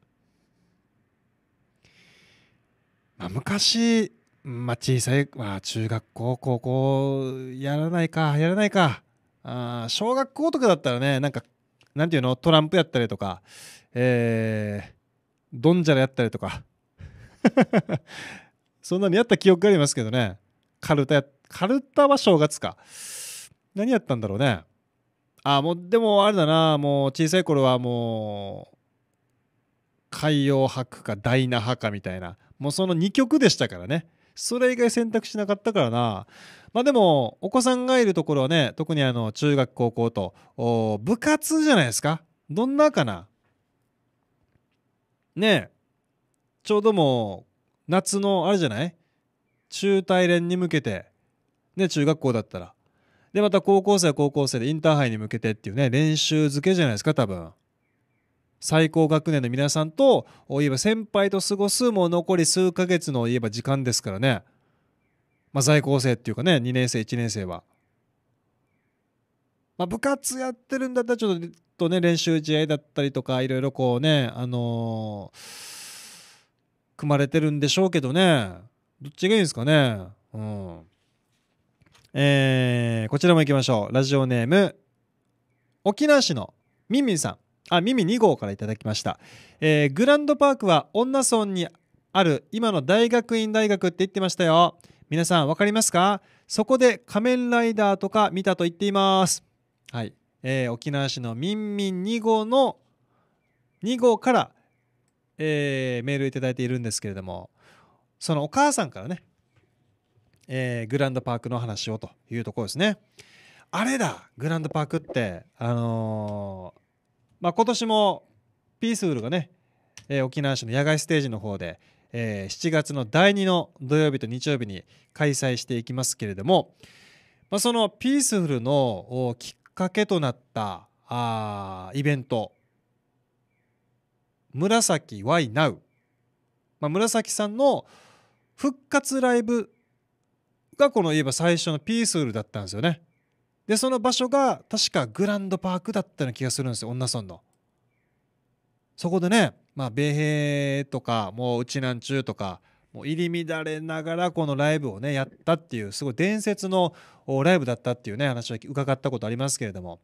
まあ、昔、まあ、小さい、まあ、中学校高校やらないかやらないかあ小学校とかだったらねなんかなんていうのトランプやったりとかえー、ドンジャラやったりとかそんなにやった記憶がありますけどね。カルタ、カルタは正月か。何やったんだろうね。あ、もう、でもあれだな、もう小さい頃はもう、海洋博か大那博かみたいな。もうその2曲でしたからね。それ以外選択しなかったからな。まあでも、お子さんがいるところはね、特にあの、中学、高校と、部活じゃないですか。どんなかな。ねえ。ちょうどもう、夏のあれじゃない中大連に向けてね中学校だったらでまた高校生は高校生でインターハイに向けてっていうね練習漬けじゃないですか多分最高学年の皆さんといえば先輩と過ごすもう残り数ヶ月のいえば時間ですからねまあ在校生っていうかね2年生1年生はまあ部活やってるんだったらちょっとね練習試合だったりとかいろいろこうねあのー組まれてるんでしょうけどねどっちがいいんですかねうんえー、こちらも行きましょうラジオネーム沖縄市のミンミンさんあミミ2号からいただきました、えー、グランドパークは女村にある今の大学院大学って言ってましたよ皆さん分かりますかそこで仮面ライダーとか見たと言っていますはい、えー、沖縄市のミンミン2号の2号からえー、メールを頂いているんですけれどもそのお母さんからね、えー、グランドパークの話をというところですねあれだグランドパークってあのー、まあ、今年もピースフルがね、え沖縄市の野外ステージの方で、え7月の第2の土曜日と日曜日に開催していきますけれども、まあ、そのピースフルのきっかけとなったあイベント紫 YNOW、まあ、紫さんの復活ライブがこのいえば最初のピースウールだったんですよねでその場所が確かグランドパークだったような気がするんですよ女村のそこでねまあ米兵とかもううちなんちゅうとかもう入り乱れながらこのライブをねやったっていうすごい伝説のライブだったっていうね話を伺ったことありますけれども、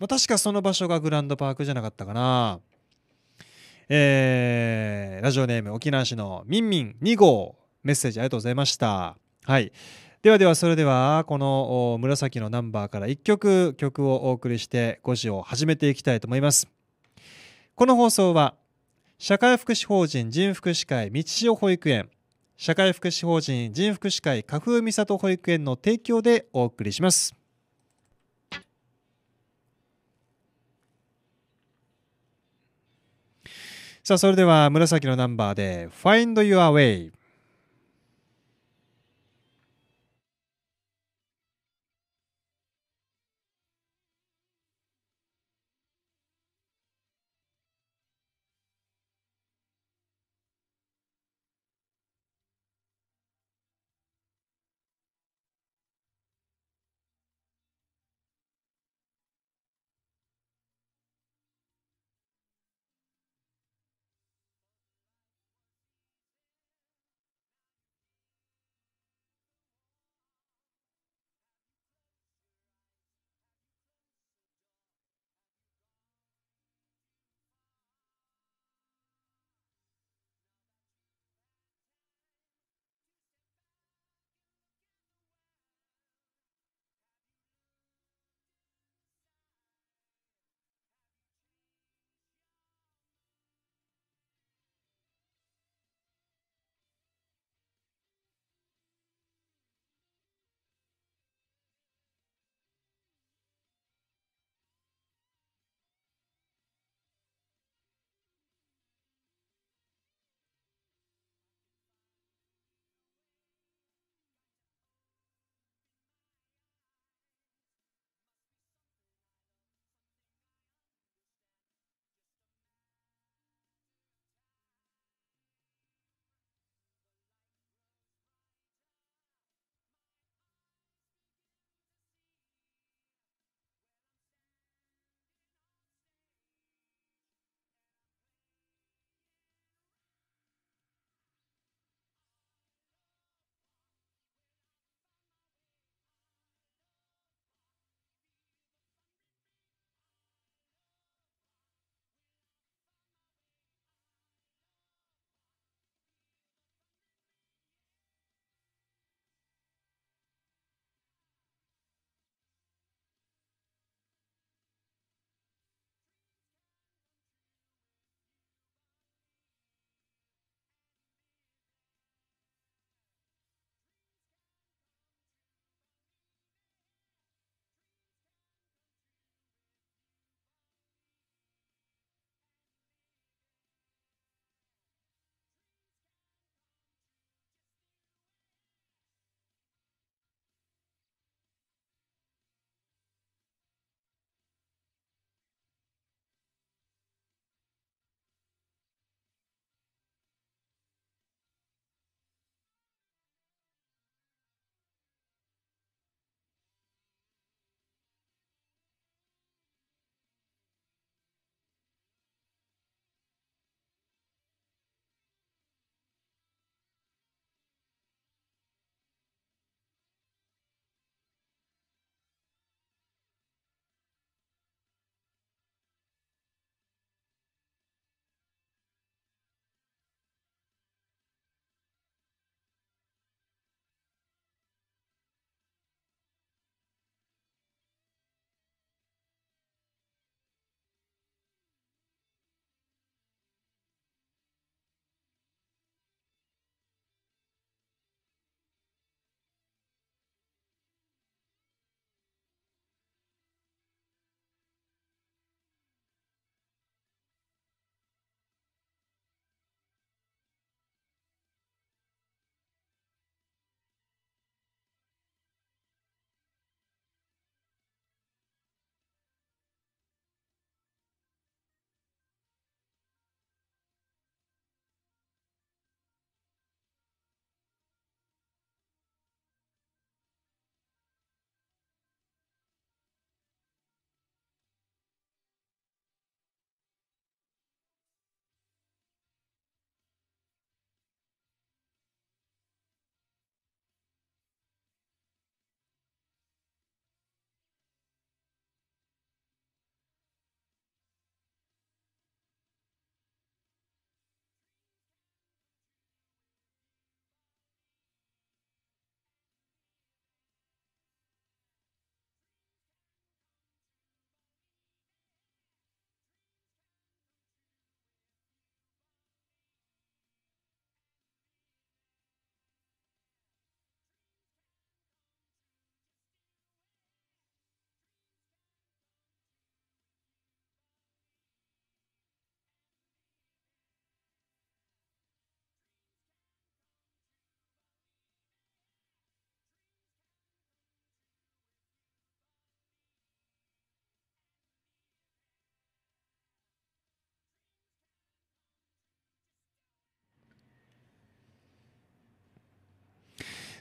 ま確かその場所がグランドパークじゃなかったかなえー、ラジオネーム沖縄市のみんみん2号メッセージありがとうございました。はい。ではではそれではこの紫のナンバーから1曲曲をお送りして5時を始めていきたいと思います。この放送は社会福祉法人人福祉会道代保育園社会福祉法人人福祉会花風美里保育園の提供でお送りします。さあ、それでは紫のナンバーで Find Your Way。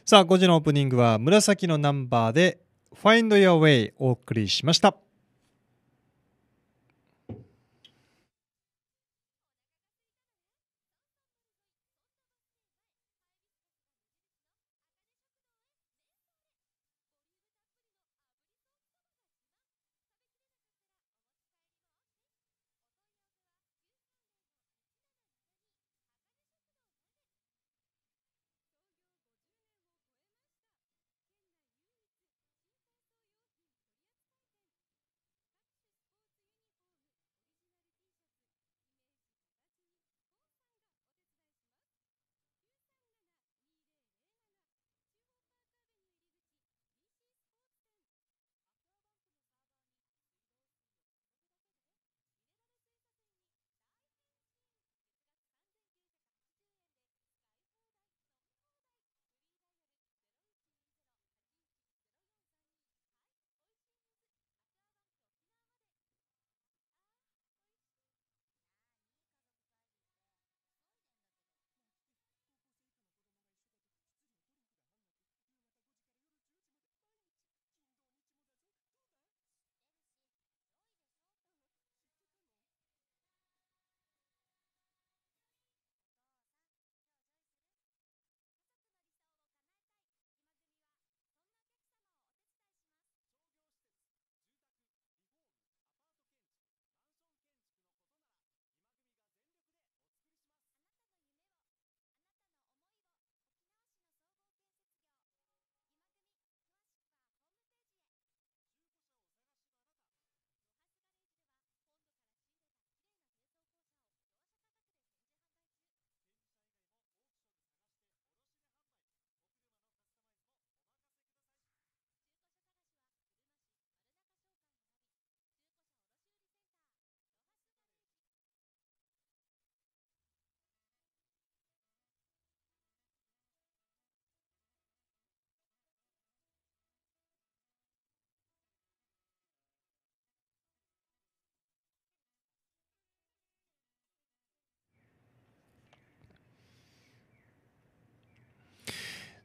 さあ5時のオープニングは紫のナンバーで Find Your Way お送りしました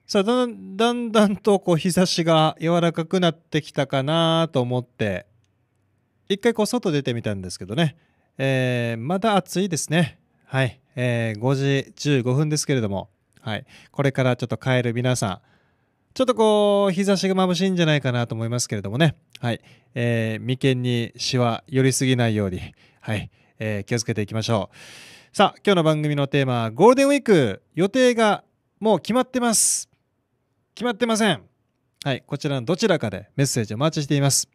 さあだんだんだんとこう日差しが柔らかくなってきたかなと思って一回こう外出てみたんですけどね、えー、まだ暑いですねはい、えー、5時15分ですけれども、はい、これからちょっと帰る皆さんちょっとこう日差しが眩しいんじゃないかなと思いますけれどもねはい、えー、眉間にしわ寄りすぎないようにはい、えー、気をつけていきましょうさあ今日の番組のテーマはゴールデンウィーク予定がもう決まってます決まってません。はい、こちらのどちらかでメッセージをお待ちしています。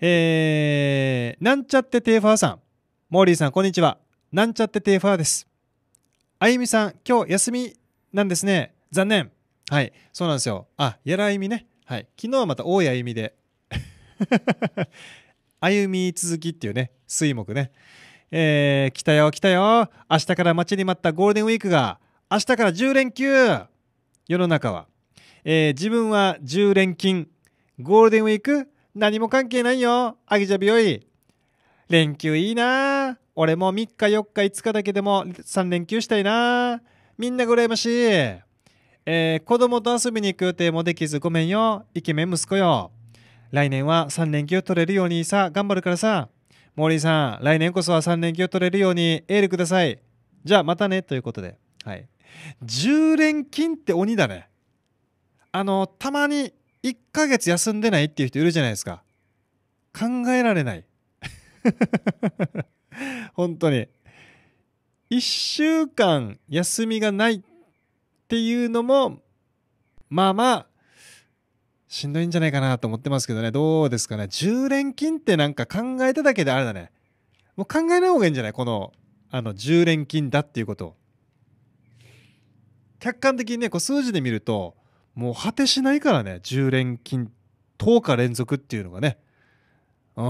えー、なんちゃってテーファーさん。モーリーさん、こんにちは。なんちゃってテーファーです。あゆみさん、今日休みなんですね。残念。はい、そうなんですよ。あ、やらあゆみね。はい、昨日はまた大谷あゆみで。あゆみ続きっていうね、水木ね。えー、来たよ来たよ。明日から待ちに待ったゴールデンウィークが、明日から10連休世の中はえー、自分は10連勤。ゴールデンウィーク何も関係ないよ。あげジゃびよい。連休いいな俺も3日4日5日だけでも3連休したいなみんな羨ましい。えー、子供と遊びに行く予定もできずごめんよ。イケメン息子よ。来年は3連休取れるようにさ、頑張るからさ。モーリーさん、来年こそは3連休取れるようにエールください。じゃあまたねということで。はい。10連勤って鬼だね。あのたまに1ヶ月休んでないっていう人いるじゃないですか考えられない 本当に1週間休みがないっていうのもまあまあしんどいんじゃないかなと思ってますけどねどうですかね10連勤ってなんか考えただけであれだねもう考えない方がいいんじゃないこのあの10連勤だっていうこと客観的にねこう数字で見るともう果てしないからね10連勤10日連続っていうのがねうん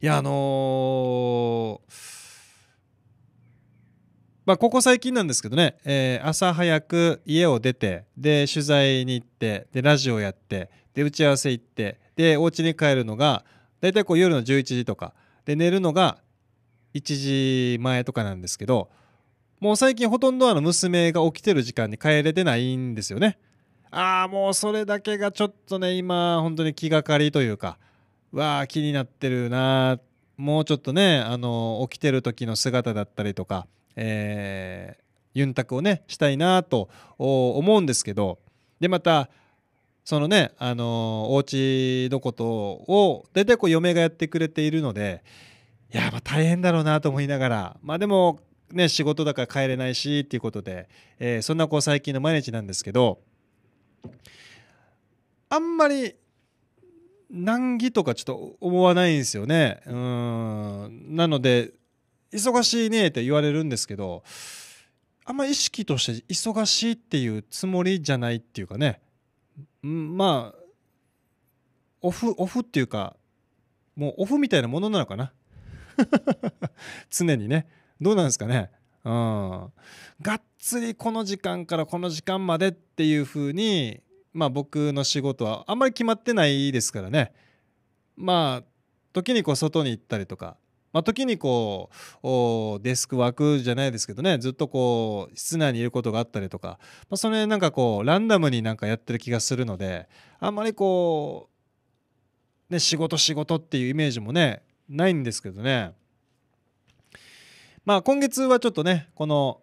いやあのーまあ、ここ最近なんですけどね、えー、朝早く家を出てで取材に行ってでラジオやってで打ち合わせ行ってでお家に帰るのが大体こう夜の11時とかで寝るのが1時前とかなんですけどもう最近ほとんどあの娘が起きてる時間に帰れてないんですよね。ああ、もうそれだけがちょっとね、今、本当に気がかりというか、わあ、気になってるなもうちょっとね、あの、起きてる時の姿だったりとか、えー、ユンタクをね、したいなと思うんですけど、で、また、そのね、あのー、お家のことを、大体こう、嫁がやってくれているので、いや、まあ大変だろうなと思いながら、まあでも、ね、仕事だから帰れないしっていうことで、えー、そんなこう最近の毎日なんですけどあんまり難儀とかちょっと思わないんですよね。うんなので忙しいねって言われるんですけどあんま意識として忙しいっていうつもりじゃないっていうかねまあオフオフっていうかもうオフみたいなものなのかな 常にねどうなんですかねうん、がっつりこの時間からこの時間までっていうふうにまあ僕の仕事はあんまり決まってないですからねまあ時にこう外に行ったりとか、まあ、時にこうデスクワークじゃないですけどねずっとこう室内にいることがあったりとか、まあ、その辺なんかこうランダムになんかやってる気がするのであんまりこう、ね、仕事仕事っていうイメージもねないんですけどね。まあ今月はちょっとねこの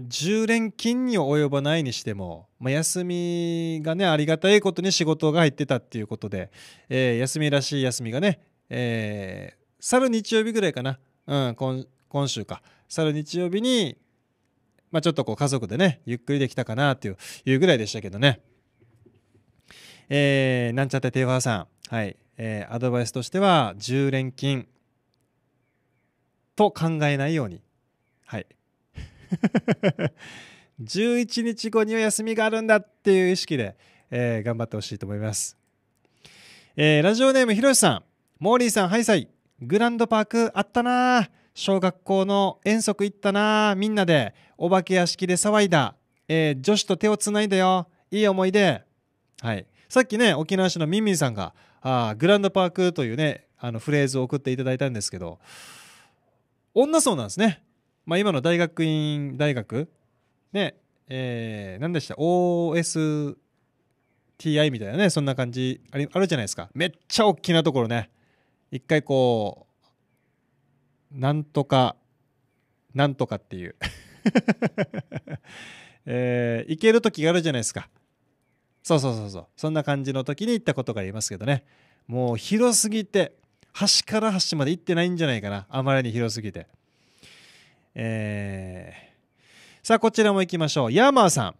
10連勤に及ばないにしても、まあ、休みがねありがたいことに仕事が入ってたっていうことで、えー、休みらしい休みがね、えー、去る日曜日ぐらいかな、うん、今今週か去る日曜日に、まあ、ちょっとこう家族でねゆっくりできたかなっていういうぐらいでしたけどね、えー、なんちゃってテーファーさんはい、えー、アドバイスとしては10連勤と考えないように。はい。11 日後には休みがあるんだっていう意識で、えー、頑張ってほしいと思います。えー、ラジオネームひろしさん、モーリーさん、ハイサイ、グランドパークあったな小学校の遠足行ったなみんなでお化け屋敷で騒いだ、えー、女子と手をつないだよいい思い出はいさっきね沖縄市のみミンさんがあグランドパークというねあのフレーズを送っていただいたんですけど女層なんですね。まあ、今の大学院大学、ね、えー、何でした ?OSTI みたいなね、そんな感じあるじゃないですか。めっちゃ大きなところね。一回こう、なんとか、なんとかっていう えー、行ける時があるじゃないですか。そうそうそうそう。そんな感じの時に行ったことがありますけどね。もう広すぎて、端から端まで行ってないんじゃないかな。あまりに広すぎて。えー、さあ、こちらも行きましょう。ヤーマーさん。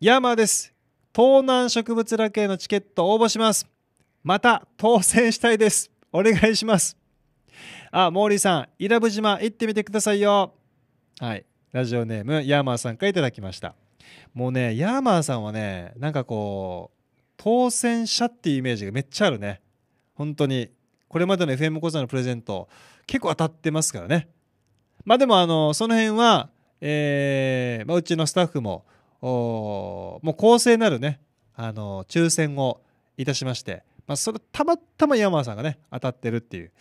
ヤーマーです。東南植物楽園のチケット応募します。また当選したいです。お願いします。あ、モーリーさん、伊良部島行ってみてくださいよ。はい。ラジオネーム、ヤーマーさんから頂きました。もうね、ヤーマーさんはね、なんかこう、当選者っていうイメージがめっちゃあるね。本当に。これまでの FM 講座のプレゼント結構当たってますからねまあでもあのその辺は、えーまあ、うちのスタッフももう公正なるねあの抽選をいたしまして、まあ、それたまたま山さんがね当たってるっていう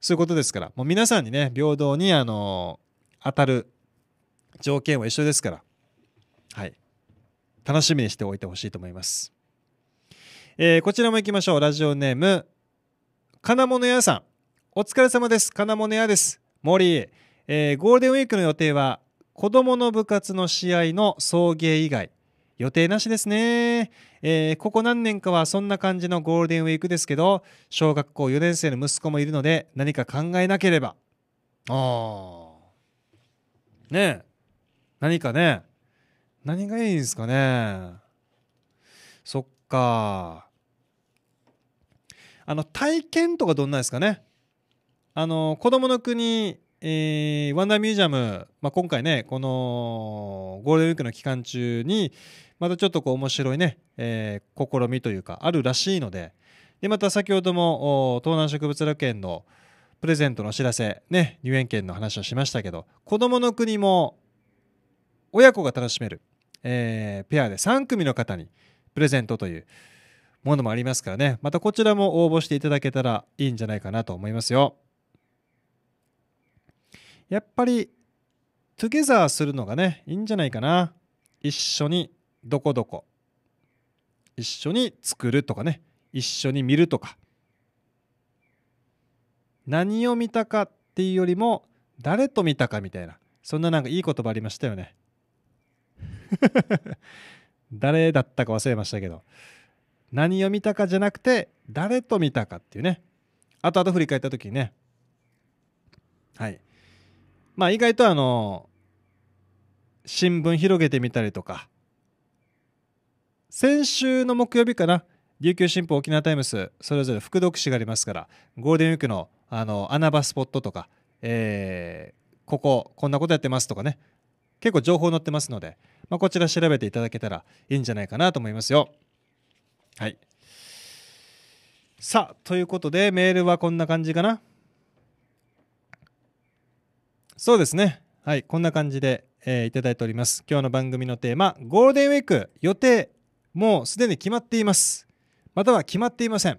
そういうことですからもう皆さんにね平等にあの当たる条件は一緒ですからはい楽しみにしておいてほしいと思います、えー、こちらもいきましょうラジオネーム金物屋さん、お疲れ様です。金物屋です。森、えー、ゴールデンウィークの予定は、子供の部活の試合の送迎以外、予定なしですね、えー、ここ何年かはそんな感じのゴールデンウィークですけど、小学校4年生の息子もいるので、何か考えなければ。ああ。ねえ。何かね。何がいいんですかね。そっか。あの体験とかどんなですかねあの子供の国、えー、ワンダーミュージアム、まあ、今回ねこのゴールデンウィークの期間中にまたちょっとこう面白いね、えー、試みというかあるらしいのででまた先ほども東南植物楽園のプレゼントのお知らせ、ね、入園券の話をしましたけど子どもの国も親子が楽しめる、えー、ペアで3組の方にプレゼントというものもありますからね、またこちらも応募していただけたらいいんじゃないかなと思いますよ。やっぱり、トゥゲザーするのがね、いいんじゃないかな。一緒にどこどこ。一緒に作るとかね、一緒に見るとか。何を見たかっていうよりも、誰と見たかみたいな。そんななんかいい言葉ありましたよね。誰だったか忘れましたけど。何を見たかじゃなくて誰と見たかっていうね後々振り返った時にねはいまあ意外とあの新聞広げてみたりとか先週の木曜日かな琉球新報沖縄タイムスそれぞれ副読誌がありますからゴールデンウィークのあの穴場スポットとか、えー、こここんなことやってますとかね結構情報載ってますので、まあ、こちら調べていただけたらいいんじゃないかなと思いますよ。はいさあということでメールはこんな感じかなそうですねはいこんな感じで、えー、いただいております今日の番組のテーマゴールデンウィーク予定もうすでに決まっていますまたは決まっていません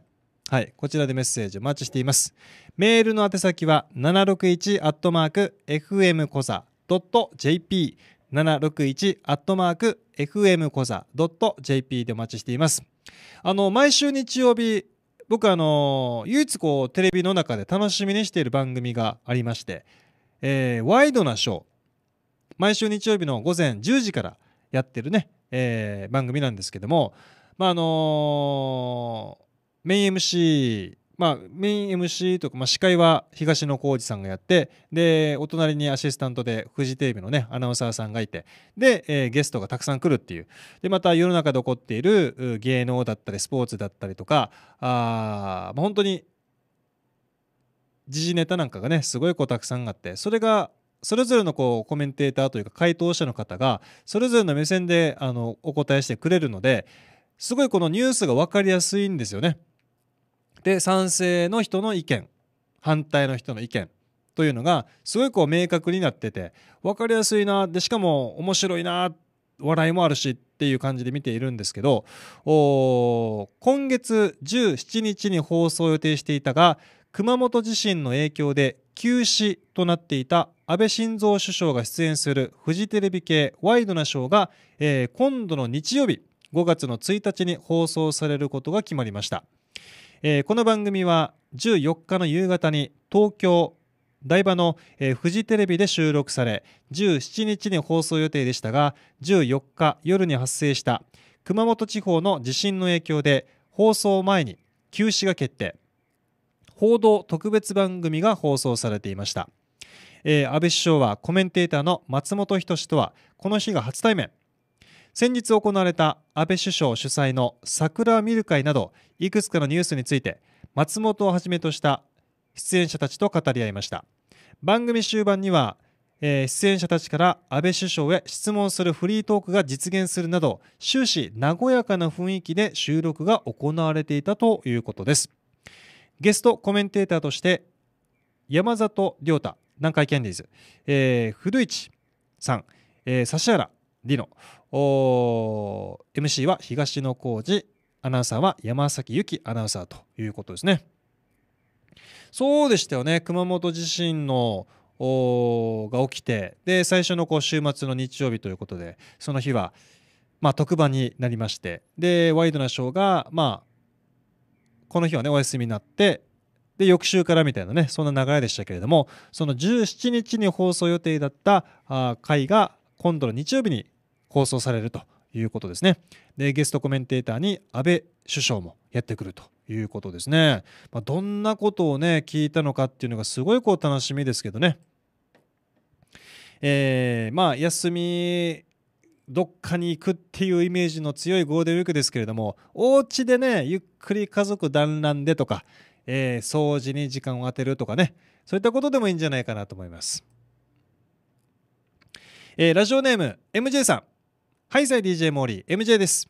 はい、こちらでメッセージお待ちしています。メールの宛先は761アットマーク fm コザドット jp 761アットマーク fm コザドット jp でお待ちしています。あの、毎週日曜日、僕あの、唯一こう、テレビの中で楽しみにしている番組がありまして、えー、ワイドなショー。毎週日曜日の午前10時からやってるね、えー、番組なんですけども、まあ、あのー、メイン MC まあ、メイン MC とか、まあ、司会は東野幸治さんがやってでお隣にアシスタントでフジテレビのねアナウンサーさんがいてで、えー、ゲストがたくさん来るっていうでまた世の中で起こっている芸能だったりスポーツだったりとかあ、まあ、本当に時事ネタなんかがねすごいこうたくさんあってそれがそれぞれのこうコメンテーターというか回答者の方がそれぞれの目線であのお答えしてくれるのですごいこのニュースが分かりやすいんですよね。で賛成の人の意見反対の人の意見というのがすごいこう明確になってて分かりやすいなでしかも面白いな笑いもあるしっていう感じで見ているんですけど今月17日に放送予定していたが熊本地震の影響で休止となっていた安倍晋三首相が出演するフジテレビ系ワイドなショーが、えー、今度の日曜日5月の1日に放送されることが決まりました。えー、この番組は14日の夕方に東京台場の、えー、フジテレビで収録され17日に放送予定でしたが14日夜に発生した熊本地方の地震の影響で放送前に休止が決定報道特別番組が放送されていました、えー、安倍首相はコメンテーターの松本人志とはこの日が初対面先日行われた安倍首相主催の桜見る会などいくつかのニュースについて松本をはじめとした出演者たちと語り合いました番組終盤には、えー、出演者たちから安倍首相へ質問するフリートークが実現するなど終始和やかな雰囲気で収録が行われていたということですゲストコメンテーターとして山里亮太南海キャンディーズ、えー、古市さん、えー、指原莉乃 MC は東野浩二アナウンサーは山崎由紀アナウンサーということですね。そうでしたよね熊本地震のが起きてで最初のこう週末の日曜日ということでその日は、まあ、特番になりましてでワイドナショーが、まあ、この日はねお休みになってで翌週からみたいなねそんな流れでしたけれどもその17日に放送予定だったあ回が今度の日曜日に放送されるということですね。でゲストコメンテーターに安倍首相もやってくるということですね。まあ、どんなことをね聞いたのかっていうのがすごいこう楽しみですけどね。えー、まあ休みどっかに行くっていうイメージの強いゴールデンウィークですけれどもお家でねゆっくり家族団らんでとか、えー、掃除に時間を当てるとかねそういったことでもいいんじゃないかなと思います。えー、ラジオネーム MJ さんハイサイ DJ モーリー MJ です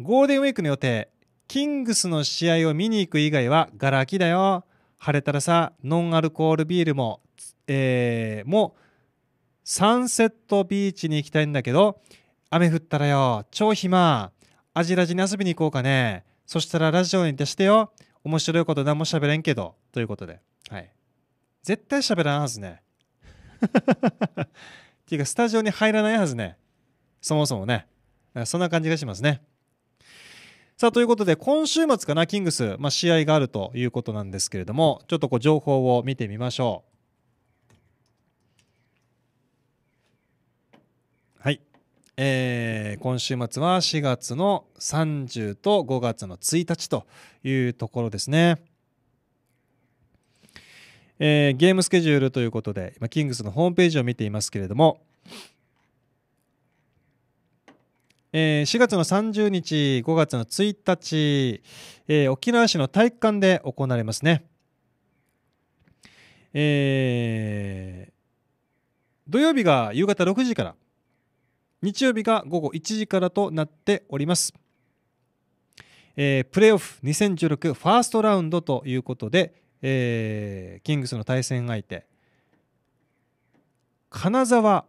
ゴールデンウィークの予定キングスの試合を見に行く以外はガラ空きだよ晴れたらさノンアルコールビールもえー、もうサンセットビーチに行きたいんだけど雨降ったらよ超暇アジラジに遊びに行こうかねそしたらラジオに出してよ面白いこと何も喋れんけどということではい絶対喋らんはずね っていうかスタジオに入らないはずねそもそもね。そんな感じがしますね。さあ、ということで、今週末かな、キングス、まあ、試合があるということなんですけれども、ちょっとこう情報を見てみましょう。はい。えー、今週末は4月の30と5月の1日というところですね。えー、ゲームスケジュールということで、キングスのホームページを見ていますけれども、えー、4月の30日、5月の1日、えー、沖縄市の体育館で行われますね。えー、土曜日が夕方6時から、日曜日が午後1時からとなっております。えー、プレーオフ2016ファーストラウンドということで、えー、キングスの対戦相手、金沢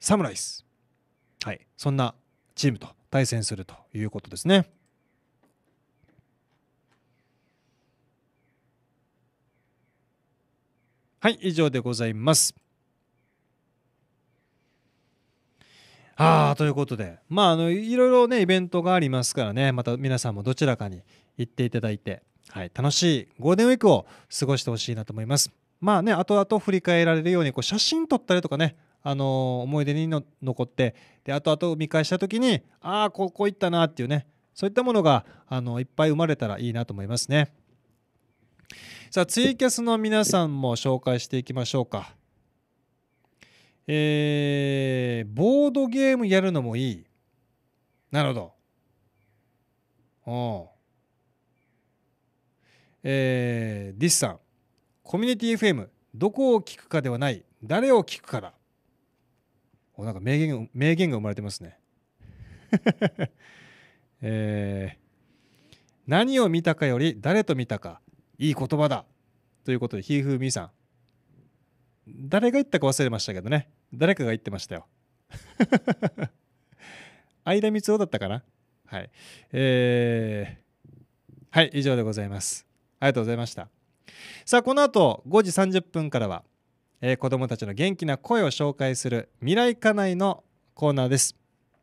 サムライス。はい、そんなチームと対戦するということですね。はい、以上でございます。あということで、まあ、あのいろいろねイベントがありますからねまた皆さんもどちらかに行っていただいて、はい、楽しいゴールデンウィークを過ごしてほしいなと思います。まあね後々振り返られるようにこう写真撮ったりとかねあの思い出に残ってで後々見返した時にああここ行ったなっていうねそういったものがあのいっぱい生まれたらいいなと思いますねさあツイキャスの皆さんも紹介していきましょうかえー、ボードゲームやるのもいいなるほどおえー、ディスさんコミュニティ FM どこを聞くかではない誰を聞くかだおなんか名言名言が生まれてますね えー、何を見たかより誰と見たかいい言葉だということでひーふーみーさん誰が言ったか忘れましたけどね誰かが言ってましたよ 間光雄だったかなはい。えー、はい、以上でございます。ありがとうございました。さあ、この後5時30分からは、えー、子どもたちの元気な声を紹介する未来家内のコーナーです。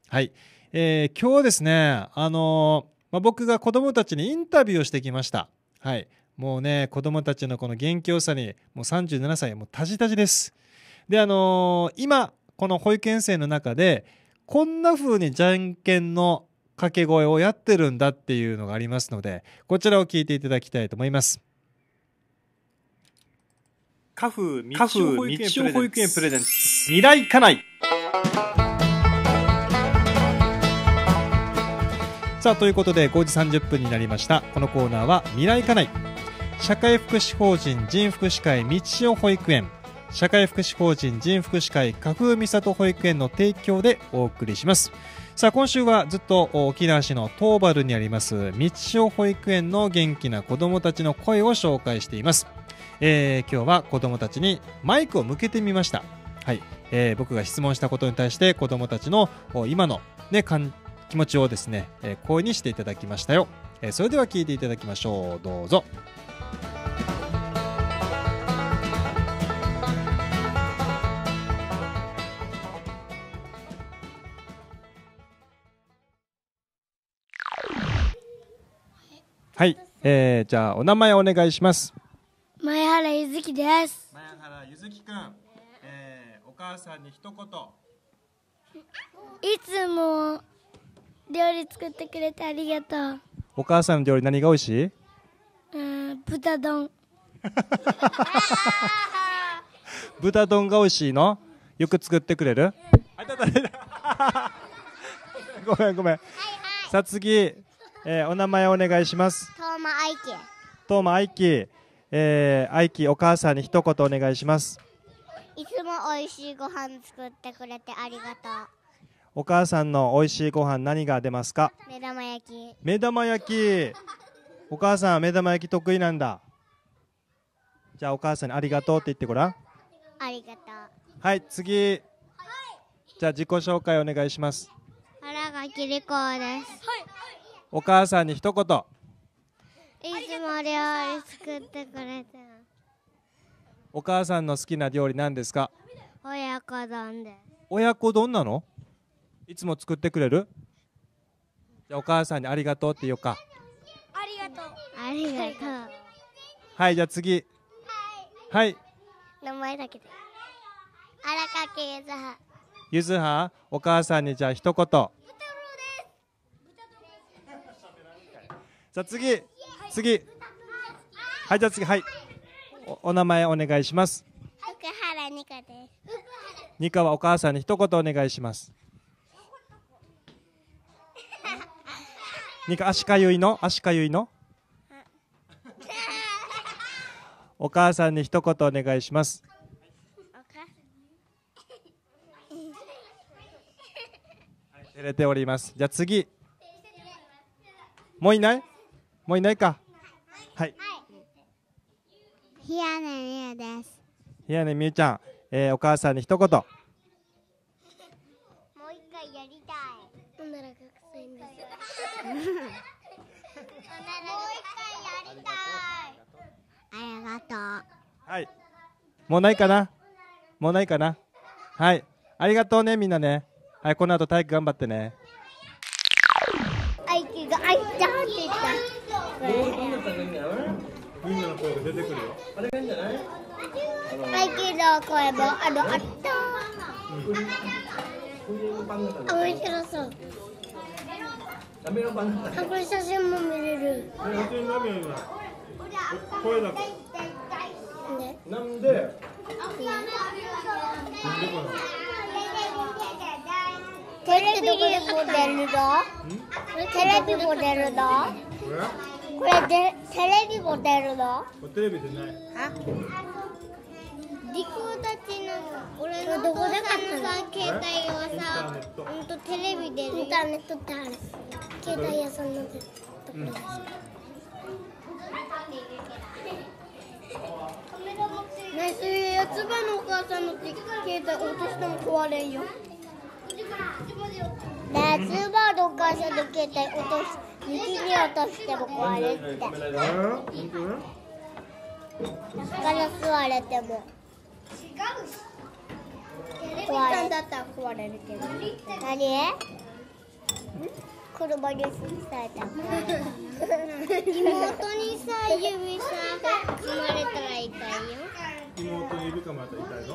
はい、えー、今日ですね、あのー、まあ、僕が子どもたちにインタビューをしてきました。はい、もうね子どもたちのこの元気よさにもう37歳もうたじたじです。であのー、今この保育園生の中でこんな風にじゃんけんの掛け声をやってるんだっていうのがありますのでこちらを聞いていただきたいと思います。カフ道夫保育園プレゼンツ未来家内さあということで5時30分になりましたこのコーナーは未来家内社会福祉法人人福祉会道夫保育園社会福祉法人人福祉会花風美里保育園の提供でお送りしますさあ今週はずっと沖縄市の東原にあります道夫保育園の元気な子どもたちの声を紹介していますえー、今日は子どもたちにマイクを向けてみました、はいえー、僕が質問したことに対して子どもたちの今の、ね、気持ちをですね、えー、声にしていただきましたよ、えー、それでは聞いていただきましょうどうぞはい、えー、じゃあお名前お願いします前原ゆずきです前原ゆずきくん、えー、お母さんに一言いつも料理作ってくれてありがとうお母さんの料理何が美味しいうん豚丼 豚丼が美味しいのよく作ってくれる、うん、ごめんごめん、はいはい、さあ次、えー、お名前お願いしますトーマアイキトーマアイキえー、愛希お母さんに一言お願いしますいつも美味しいご飯作ってくれてありがとうお母さんの美味しいご飯何が出ますか目玉焼き目玉焼きお母さんは目玉焼き得意なんだじゃあお母さんにありがとうって言ってごらんありがとうはい次じゃあ自己紹介お願いします原垣理子です、はい、お母さんに一言いつも料理作ってくれてお母さんの好きな料理なんですか親子丼です親子丼なのいつも作ってくれるじゃお母さんにありがとうって言うかありがとうありがとうはいじゃあ次はい、名前だけであ荒垣ゆずはゆずはお母さんにじゃあ一言さあ次次はいじゃあ次はいお名前お願いします福原ニカですニカはお母さんに一言お願いしますニカ足かゆいの足かゆいのお母さんに一言お願いします照れておりますじゃあ次もういないもういないか。はい。ひやねみゆです。ひやねみゆちゃん、えー、お母さんに一言。もう一回やりたい。おならが臭いんです。おならやりたい。ありがとう。はい。もうないかな。もうないかな。はい。ありがとうね、みんなね。はい、この後体育頑張ってね。出てくるよあれがいいんじゃないはいけどこもあのあった、う面白そうラメのバナナこれ写真も見れる写真何よ今声だけなんで、テレビも出るのテレビも出るのこれでテレビも出るのテレビ出ないあリクたちの俺のどこで買った携帯はさほんとテレビでインターネットってある携帯屋さんのところうん、ねそういうやつばのお母さんの携帯落としても壊れんよ夏場の会社の携帯落とし雪に落としても壊れてガラスれても壊れたら壊れるけど何車に刺された妹にさ指さ踏まれたら痛いよ妹に指まれたら痛いの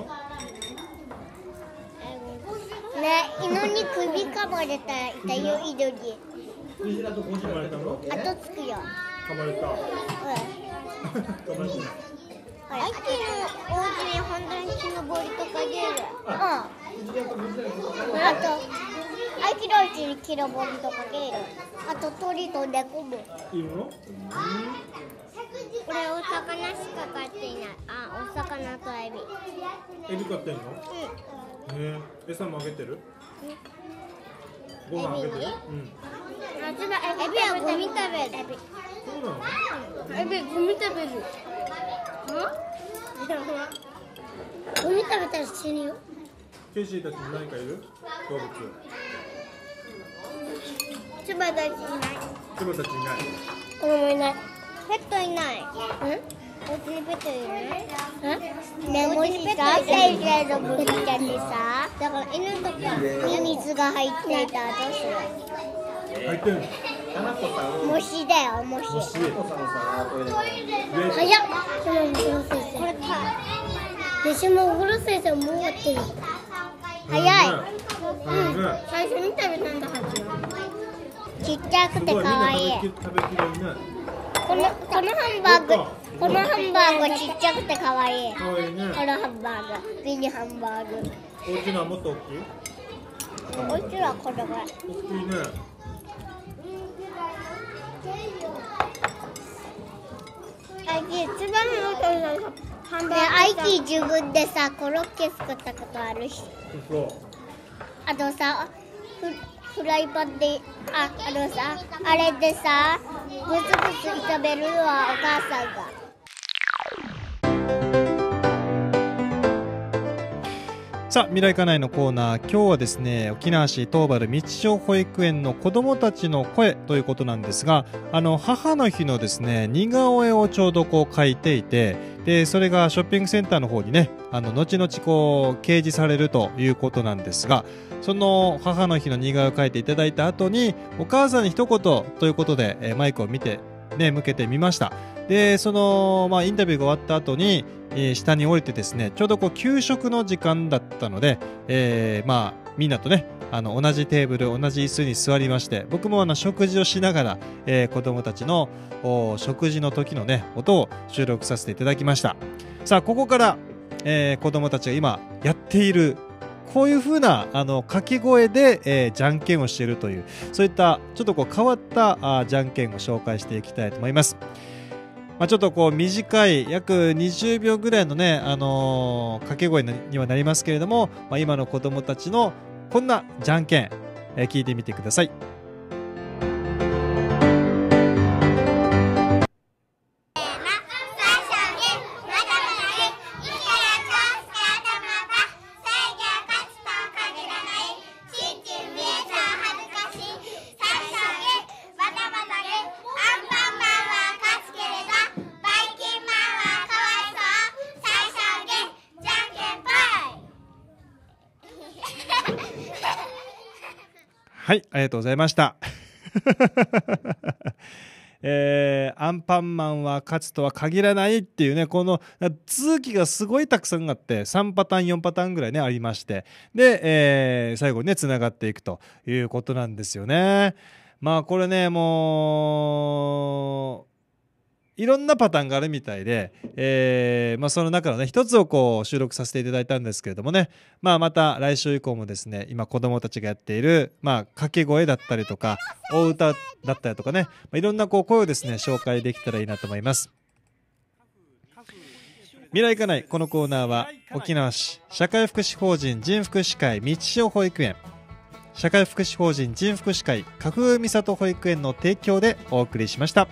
ね犬に首かまれたいたよイドリ後つくよ噛まれたうんはい、のお家に本当に木とかゲームうんあとのうちに木とかゲームあと鳥と猫もいいのこれお魚しか飼っていないあお魚とエビエビ飼ってんのうんえ餌もあげてる、ご飯あげてるうんあっちだエビはゴミ食べるそうなのエビゴミ食べるうんゴミ食べたら死ぬよケイシーたちに何かいる動物千葉たちいない千葉たちいない子供いないペットいないうんね、モジペットみたいなのぶっちゃってさだから犬とかに水が入ってもしだよもし早っこれお風呂先生こもうってる早い、ちっちゃくてかわいいこのこのハンバーグこのハンバーグちっちゃくて可愛い。い。可愛いいね。このハンバーグ、ミニハンバーグ。大きいはもっと大きい？大きいはこれぐらい。大きいね。アイキー、つばみのハンバーグ。アイキー自分でさ、コロッケ作ったことあるし。あとさ、フライパンで、あ、あのさ、あれでさ、ぐつぐつ炒めるのはお母さんが。さあ未来家内のコーナー今日はですね沖縄市東原道小保育園の子どもたちの声ということなんですがあの母の日のですね似顔絵をちょうどこう書いていてでそれがショッピングセンターの方にねあの後々こう掲示されるということなんですがその母の日の似顔絵を描いていただいた後にお母さんに一言ということで、えマイクを見てね、向けてみました。で、その、まあ、インタビューが終わった後に、えー、下に降りてですね、ちょうどこう、給食の時間だったので、えー、まあ、みんなとね、あの、同じテーブル、同じ椅子に座りまして、僕もあの、食事をしながら、えー、子供たちの、食事の時のね、音を収録させていただきました。さあ、ここから、えー、子供たちが今やっているこういう風なあの掛け声で、えー、じゃんけんをしているというそういったちょっとこう変わったあじゃんけんを紹介していきたいと思います。まあ、ちょっとこう短い約20秒ぐらいのね、あのー、掛け声にはなりますけれども、まあ、今の子供もたちのこんなじゃんけん、えー、聞いてみてください。りがとうございました。えー、アンパンマンは勝つとは限らないっていうね、この続きがすごいたくさんあって、3パターン、4パターンぐらいね、ありまして、で、えー、最後にね、つながっていくということなんですよね。まあ、これね、もう、いろんなパターンがあるみたいで、えーまあ、その中のね一つをこう収録させていただいたんですけれどもね、まあ、また来週以降もですね今子どもたちがやっている、まあ、掛け声だったりとかお歌だったりとかね、まあ、いろんなこう声をですね紹介できたらいいなと思います。未来かないこのコーナーは沖縄市社会福祉法人人福祉会道潮保育園社会福祉法人人福祉会花風美里保育園の提供でお送りしました。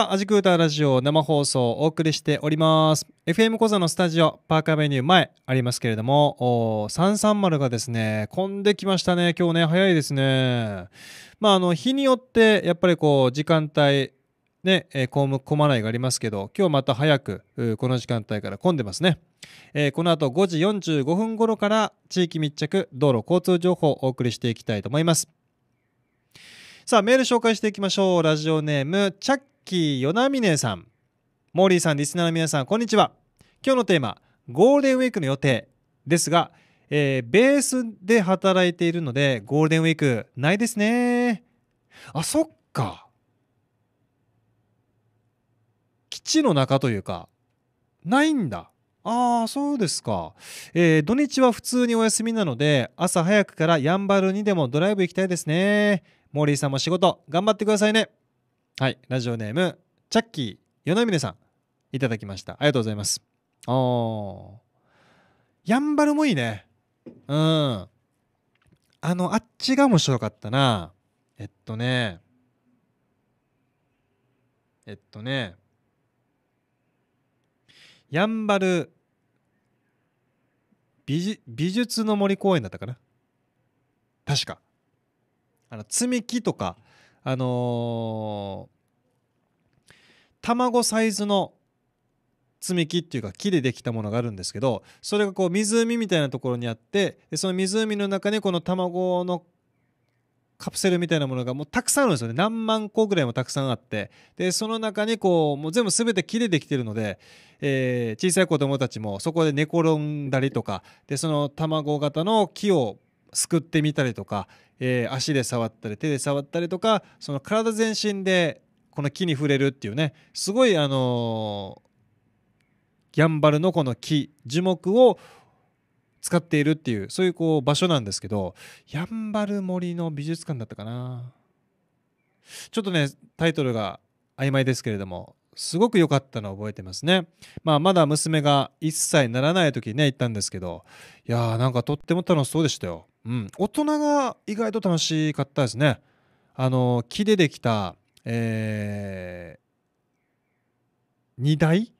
さあ、アジクーターラジオ生放送をお送りしております。FM 小座のスタジオ、パーカーメニュー前ありますけれども、330がですね、混んできましたね。今日ね、早いですね。まあ、あの、日によって、やっぱりこう、時間帯、ね、えー、混まないがありますけど、今日また早く、この時間帯から混んでますね。えー、この後5時45分頃から地域密着道路交通情報をお送りしていきたいと思います。さあ、メール紹介していきましょう。ラジオネーム、チャッキー与那峰さんモーリーさんリスナーの皆さんこんにちは今日のテーマゴールデンウィークの予定ですが、えー、ベースで働いているのでゴールデンウィークないですねあそっか基地の中というかないんだああそうですか、えー、土日は普通にお休みなので朝早くからやんばるにでもドライブ行きたいですねモーリーさんも仕事頑張ってくださいねはいラジオネームチャッキー与峰さんいただきましたありがとうございますあーやんばるもいいねうんあのあっちが面白かったなえっとねえっとねやんばる美美術の森公園だったかな確かあの積み木とかあのー、卵サイズの積み木っていうか木でできたものがあるんですけどそれがこう湖みたいなところにあってその湖の中にこの卵のカプセルみたいなものがもうたくさんあるんですよね何万個ぐらいもたくさんあってでその中にこうもう全部全て木でできてるので、えー、小さい子どもたちもそこで寝転んだりとかでその卵型の木をすくってみたりとか、えー、足で触ったり手で触ったりとかその体全身でこの木に触れるっていうねすごいあのー、ギャンバルのこの木樹木を使っているっていうそういうこう場所なんですけどやんばる森の美術館だったかなちょっとねタイトルが曖昧ですけれどもすごく良かったのを覚えてますね、まあ、まだ娘が1歳にならない時にね行ったんですけどいやーなんかとっても楽しそうでしたようん、大人が意外と楽しかったですね。あの木でできた、えー、荷台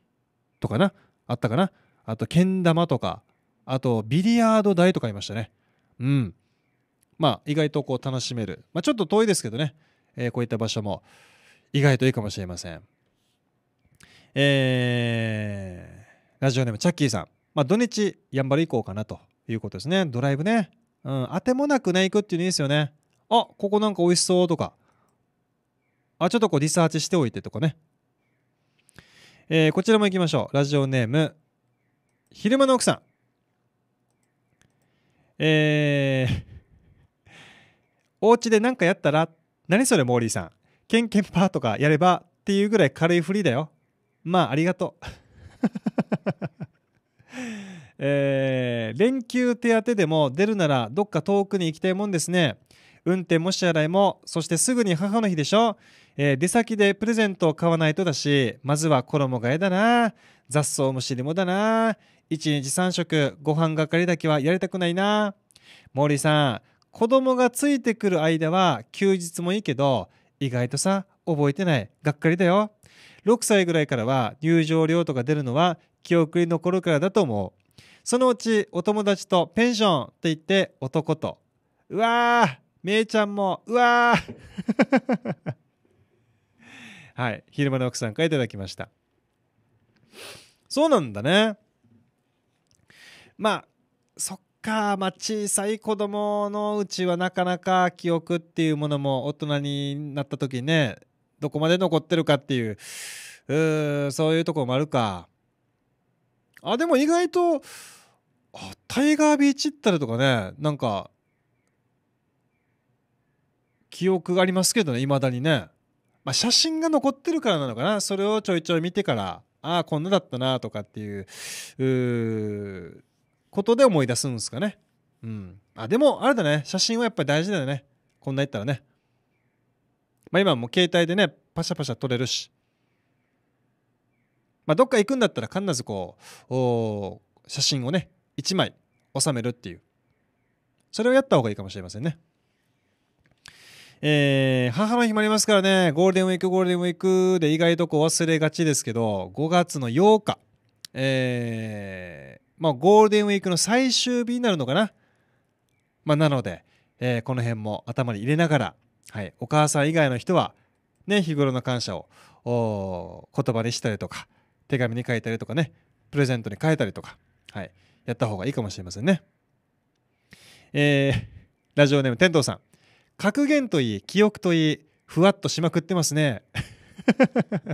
とかなあったかなあとけん玉とかあとビリヤード台とかいましたね。うん、まあ意外とこう楽しめる、まあ、ちょっと遠いですけどね、えー、こういった場所も意外といいかもしれません。えー、ラジオネームチャッキーさん、まあ、土日やんばる行こうかなということですねドライブねうん、当てもなくね、行くっていうのいいですよね。あ、ここなんか美味しそうとか。あ、ちょっとこうリサーチしておいてとかね。えー、こちらも行きましょう。ラジオネーム、昼間の奥さん。えー、お家で何かやったら、何それモーリーさん。ケンケンパーとかやればっていうぐらい軽いフリーだよ。まあ、ありがとう。えー、連休手当でも出るならどっか遠くに行きたいもんですね。運転も支払いも、そしてすぐに母の日でしょ。えー、出先でプレゼントを買わないとだし、まずは衣替えだな。雑草も尻もだな。一日3食、ご飯係だけはやりたくないな。森さん、子供がついてくる間は休日もいいけど、意外とさ、覚えてない。がっかりだよ。6歳ぐらいからは入場料とか出るのは記憶に残るからだと思う。そのうちお友達とペンションって言って男と、うわー、めいちゃんも、うわー はい、昼間の奥さんからいただきました。そうなんだね。まあ、そっか、まあ、小さい子供のうちはなかなか記憶っていうものも大人になった時にね、どこまで残ってるかっていう、うそういうところもあるか。あでも意外とあタイガービーチったりとかねなんか記憶がありますけどねいまだにね、まあ、写真が残ってるからなのかなそれをちょいちょい見てからああこんなだったなとかっていうことで思い出すんですかねうんあでもあれだね写真はやっぱり大事だよねこんな言ったらねまあ今も携帯でねパシャパシャ撮れるしまあ、どっか行くんだったら必ずこう写真をね1枚収めるっていうそれをやった方がいいかもしれませんね。えー、母の日もありますからね、ゴールデンウィーク、ゴールデンウィークで意外とこう忘れがちですけど、5月の8日、えー、まあ、ゴールデンウィークの最終日になるのかな。まあ、なので、えー、この辺も頭に入れながら、はい、お母さん以外の人は、ね、日頃の感謝を言葉にしたりとか、手紙に書いたりとかねプレゼントに書いたりとか、はい、やった方がいいかもしれませんね。えー、ラジオネーム天童さん格言といい記憶といいふわっとしまくってますね。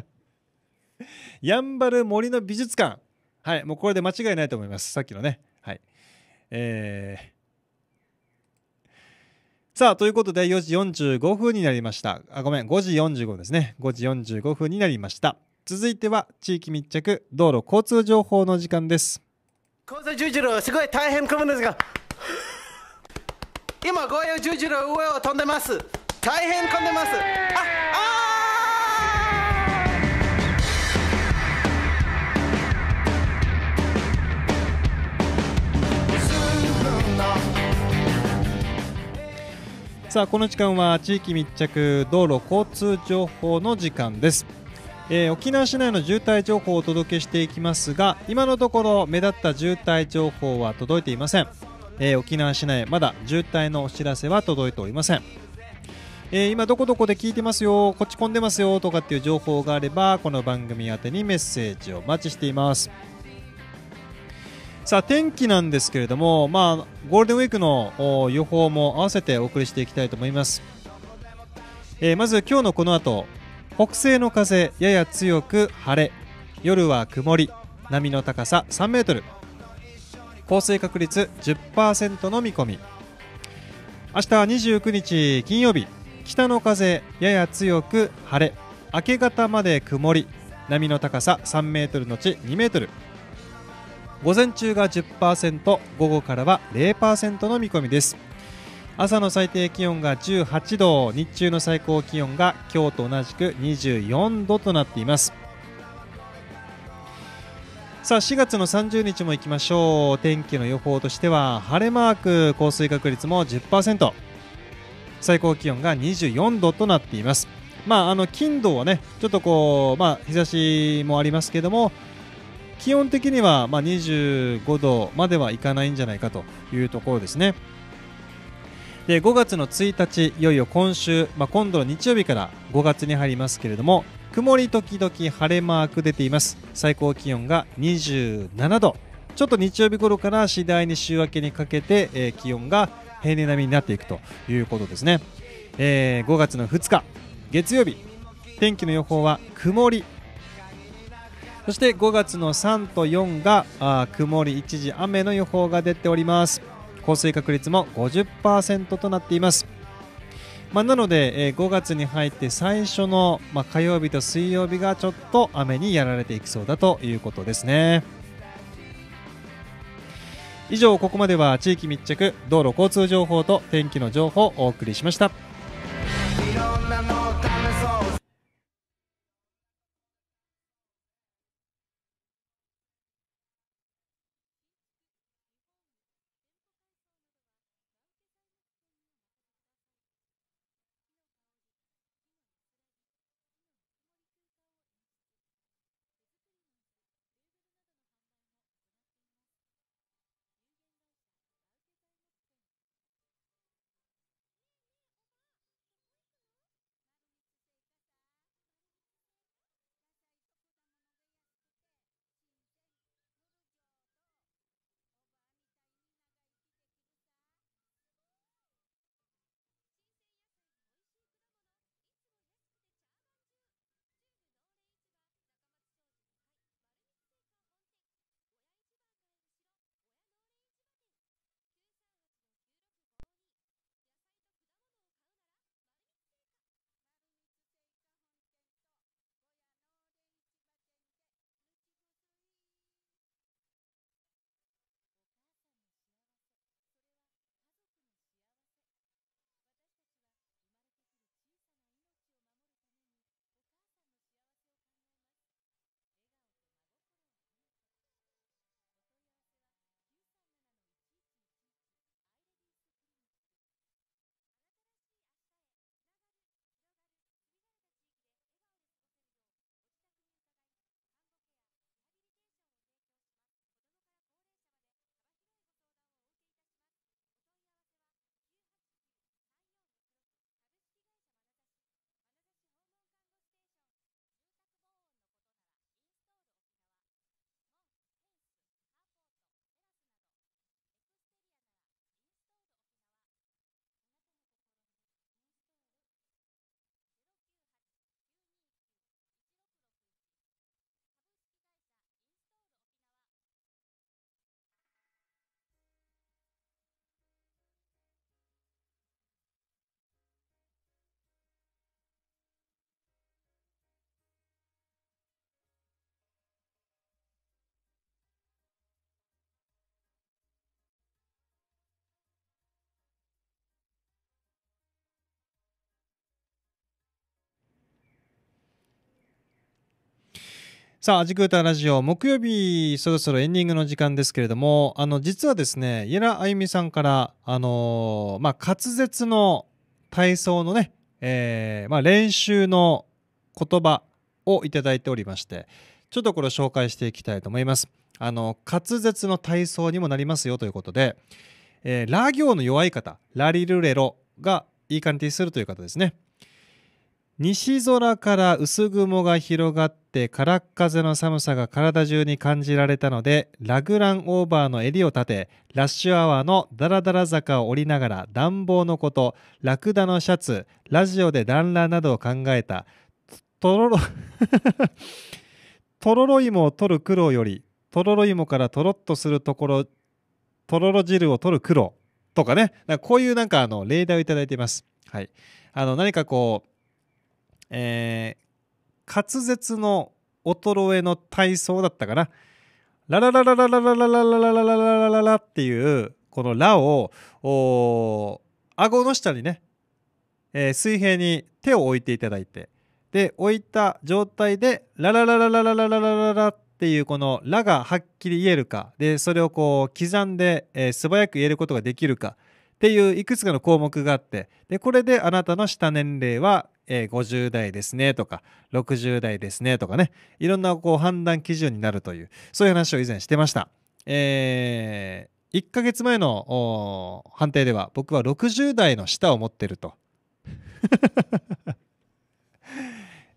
やんばる森の美術館はいもうこれで間違いないと思いますさっきのねはいえー、さあということで4時45分になりましたあごめん5時45分ですね5時45分になりました続いては地域密着道路交通情報の時間です交通十字路すごい大変混むんですが 今ゴーヤ十字路上を飛んでます大変混んでますああさあこの時間は地域密着道路交通情報の時間ですえー、沖縄市内の渋滞情報をお届けしていきますが今のところ目立った渋滞情報は届いていません、えー、沖縄市内まだ渋滞のお知らせは届いておりません、えー、今どこどこで聞いてますよこっち混んでますよとかっていう情報があればこの番組宛にメッセージをお待ちしていますさあ天気なんですけれども、まあ、ゴールデンウィークの予報も合わせてお送りしていきたいと思います、えまず今日のこの後北西の風やや強く晴れ夜は曇り波の高さ3メートル降水確率10%の見込み明日29日金曜日北の風やや強く晴れ明け方まで曇り波の高さ3メートルのち2メートル午前中が10%午後からは0%の見込みです朝の最低気温が18度日中の最高気温が今日と同じく24度となっていますさあ4月の30日もいきましょう天気の予報としては晴れマーク降水確率も10%最高気温が24度となっていますまああの金土はねちょっとこうまあ日差しもありますけども気温的にはま25度まではいかないんじゃないかというところですね。で5月の1日いよいよ今週、まあ、今度の日曜日から5月に入りますけれども曇り時々晴れマーク出ています最高気温が27度ちょっと日曜日頃から次第に週明けにかけて、えー、気温が平年並みになっていくということですね、えー、5月の2日月曜日天気の予報は曇りそして5月の3と4があ曇り一時雨の予報が出ております降水確率も50%となっています。まあ、なので、え5月に入って最初の、ま火曜日と水曜日がちょっと雨にやられていきそうだということですね。以上ここまでは地域密着道路交通情報と天気の情報をお送りしました。さあ、アジクータラジオ、木曜日、そろそろエンディングの時間ですけれども、あの、実はですね、イエラあゆみさんから、あのー、まあ、滑舌の体操のね、えー、まあ、練習の言葉をいただいておりまして、ちょっとこれを紹介していきたいと思います。あの、滑舌の体操にもなりますよということで、えー、ラ行の弱い方、ラリルレロがいい感じにするという方ですね。西空から薄雲が広がって空っ風の寒さが体中に感じられたのでラグランオーバーの襟を立てラッシュアワーのダラダラ坂を降りながら暖房のことラクダのシャツラジオで暖炉などを考えたとろろとろろ芋を取る苦労よりとろろ芋からとろっとするところとろろ汁を取る苦労とかねこういうなんかあの例題をいただいています。はい、あの何かこうえー、滑舌の衰えの体操だったかな。ララララララララララララララララっていうこのラをお顎の下にね、えー、水平に手を置いていただいてで置いた状態でラララララララララララっていうこのラがはっきり言えるかでそれをこう刻んで、えー、素早く言えることができるかっていういくつかの項目があってでこれであなたの下年齢はえー、50代ですねとか、60代ですねとかね、いろんなこう判断基準になるという、そういう話を以前してました。えー、1ヶ月前の判定では、僕は60代の舌を持ってると。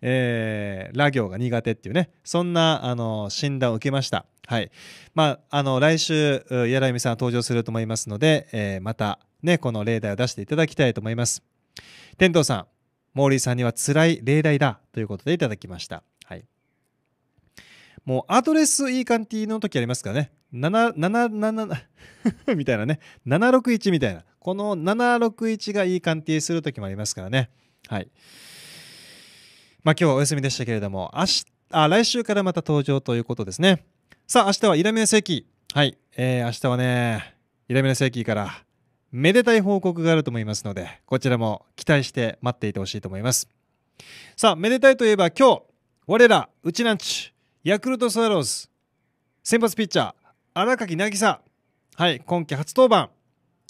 えー、ラ行が苦手っていうね、そんな、あの、診断を受けました。はい。まあ、あの、来週、柳見さん登場すると思いますので、えー、また、ね、この例題を出していただきたいと思います。天童さん、モーリーさんには辛い例題だということでいただきました。はい。もうアドレスいい感じの時ありますかね。777 みたいなね。761みたいな。この761がいい感じする時もありますからね。はい。まあ今日はお休みでしたけれども、明日、あ、来週からまた登場ということですね。さあ明日はイラメン世紀。はい。えー、明日はね、イラメン世紀からめでたい報告があると思いますので、こちらも期待して待っていてほしいと思います。さあ、めでたいといえば今日、我ら、うちなんち、ヤクルトスワローズ、先発ピッチャー、荒垣渚。はい、今季初登板。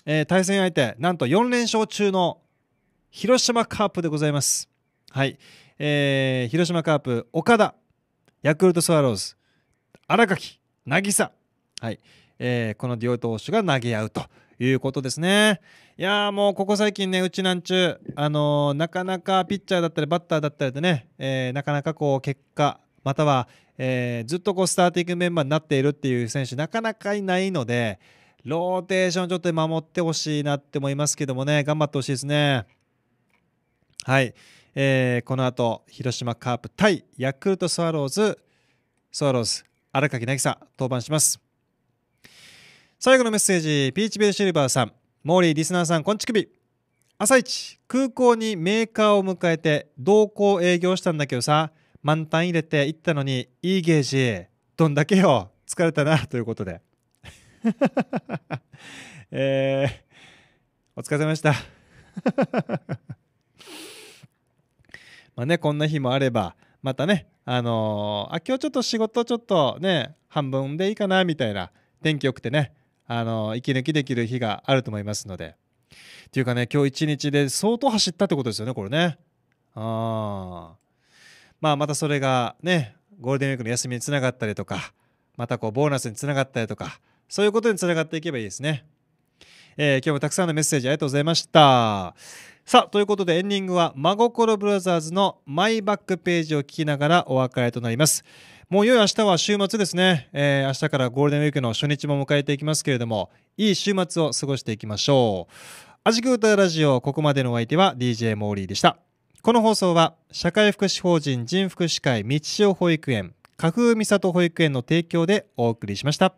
えー、対戦相手、なんと4連勝中の広島カープでございます。はい、えー、広島カープ、岡田、ヤクルトスワローズ、荒垣、渚。はい、えー、この両投手が投げ合うということですね。いやもうここ最近ね、うちなんちゅう、あのー、なかなかピッチャーだったり、バッターだったりでね、えー、なかなかこう結果、または、えー、ずっとこうスターティングメンバーになっているっていう選手、なかなかいないので、ローテーションちょっと守ってほしいなって思いますけどもね、頑張ってほしいですね。はい。えー、この後、広島カープ対ヤクルトスワローズ、スワローズ、荒垣渚登板します。最後のメッセージ、ピーチベルシルバーさん、モーリーリスナーさん、こんちくび。朝一、空港にメーカーを迎えて、同行営業したんだけどさ、満タン入れて行ったのに、いいゲージ、どんだけよ、疲れたな、ということで。えー、お疲れ様でした。まあね、こんな日もあれば、またね、あのー、あ、今日ちょっと仕事ちょっとね、半分でいいかな、みたいな、天気良くてね、あの息抜きできる日があると思いますのでっていうかね今日一日で相当走ったってことですよねこれねあまあまたそれがねゴールデンウィークの休みにつながったりとかまたこうボーナスにつながったりとかそういうことにつながっていけばいいですね、えー、今日もたくさんのメッセージありがとうございましたさあということでエンディングは「真心ブラザーズ」の「マイバックページ」を聞きながらお別れとなりますもう良よい明日は週末ですね、えー、明日からゴールデンウィークの初日も迎えていきますけれども、いい週末を過ごしていきましょう。アジク歌ラジオ、ここまでのお相手は DJ モーリーでした。この放送は、社会福祉法人人福祉会道潮保育園、花風美里保育園の提供でお送りしました。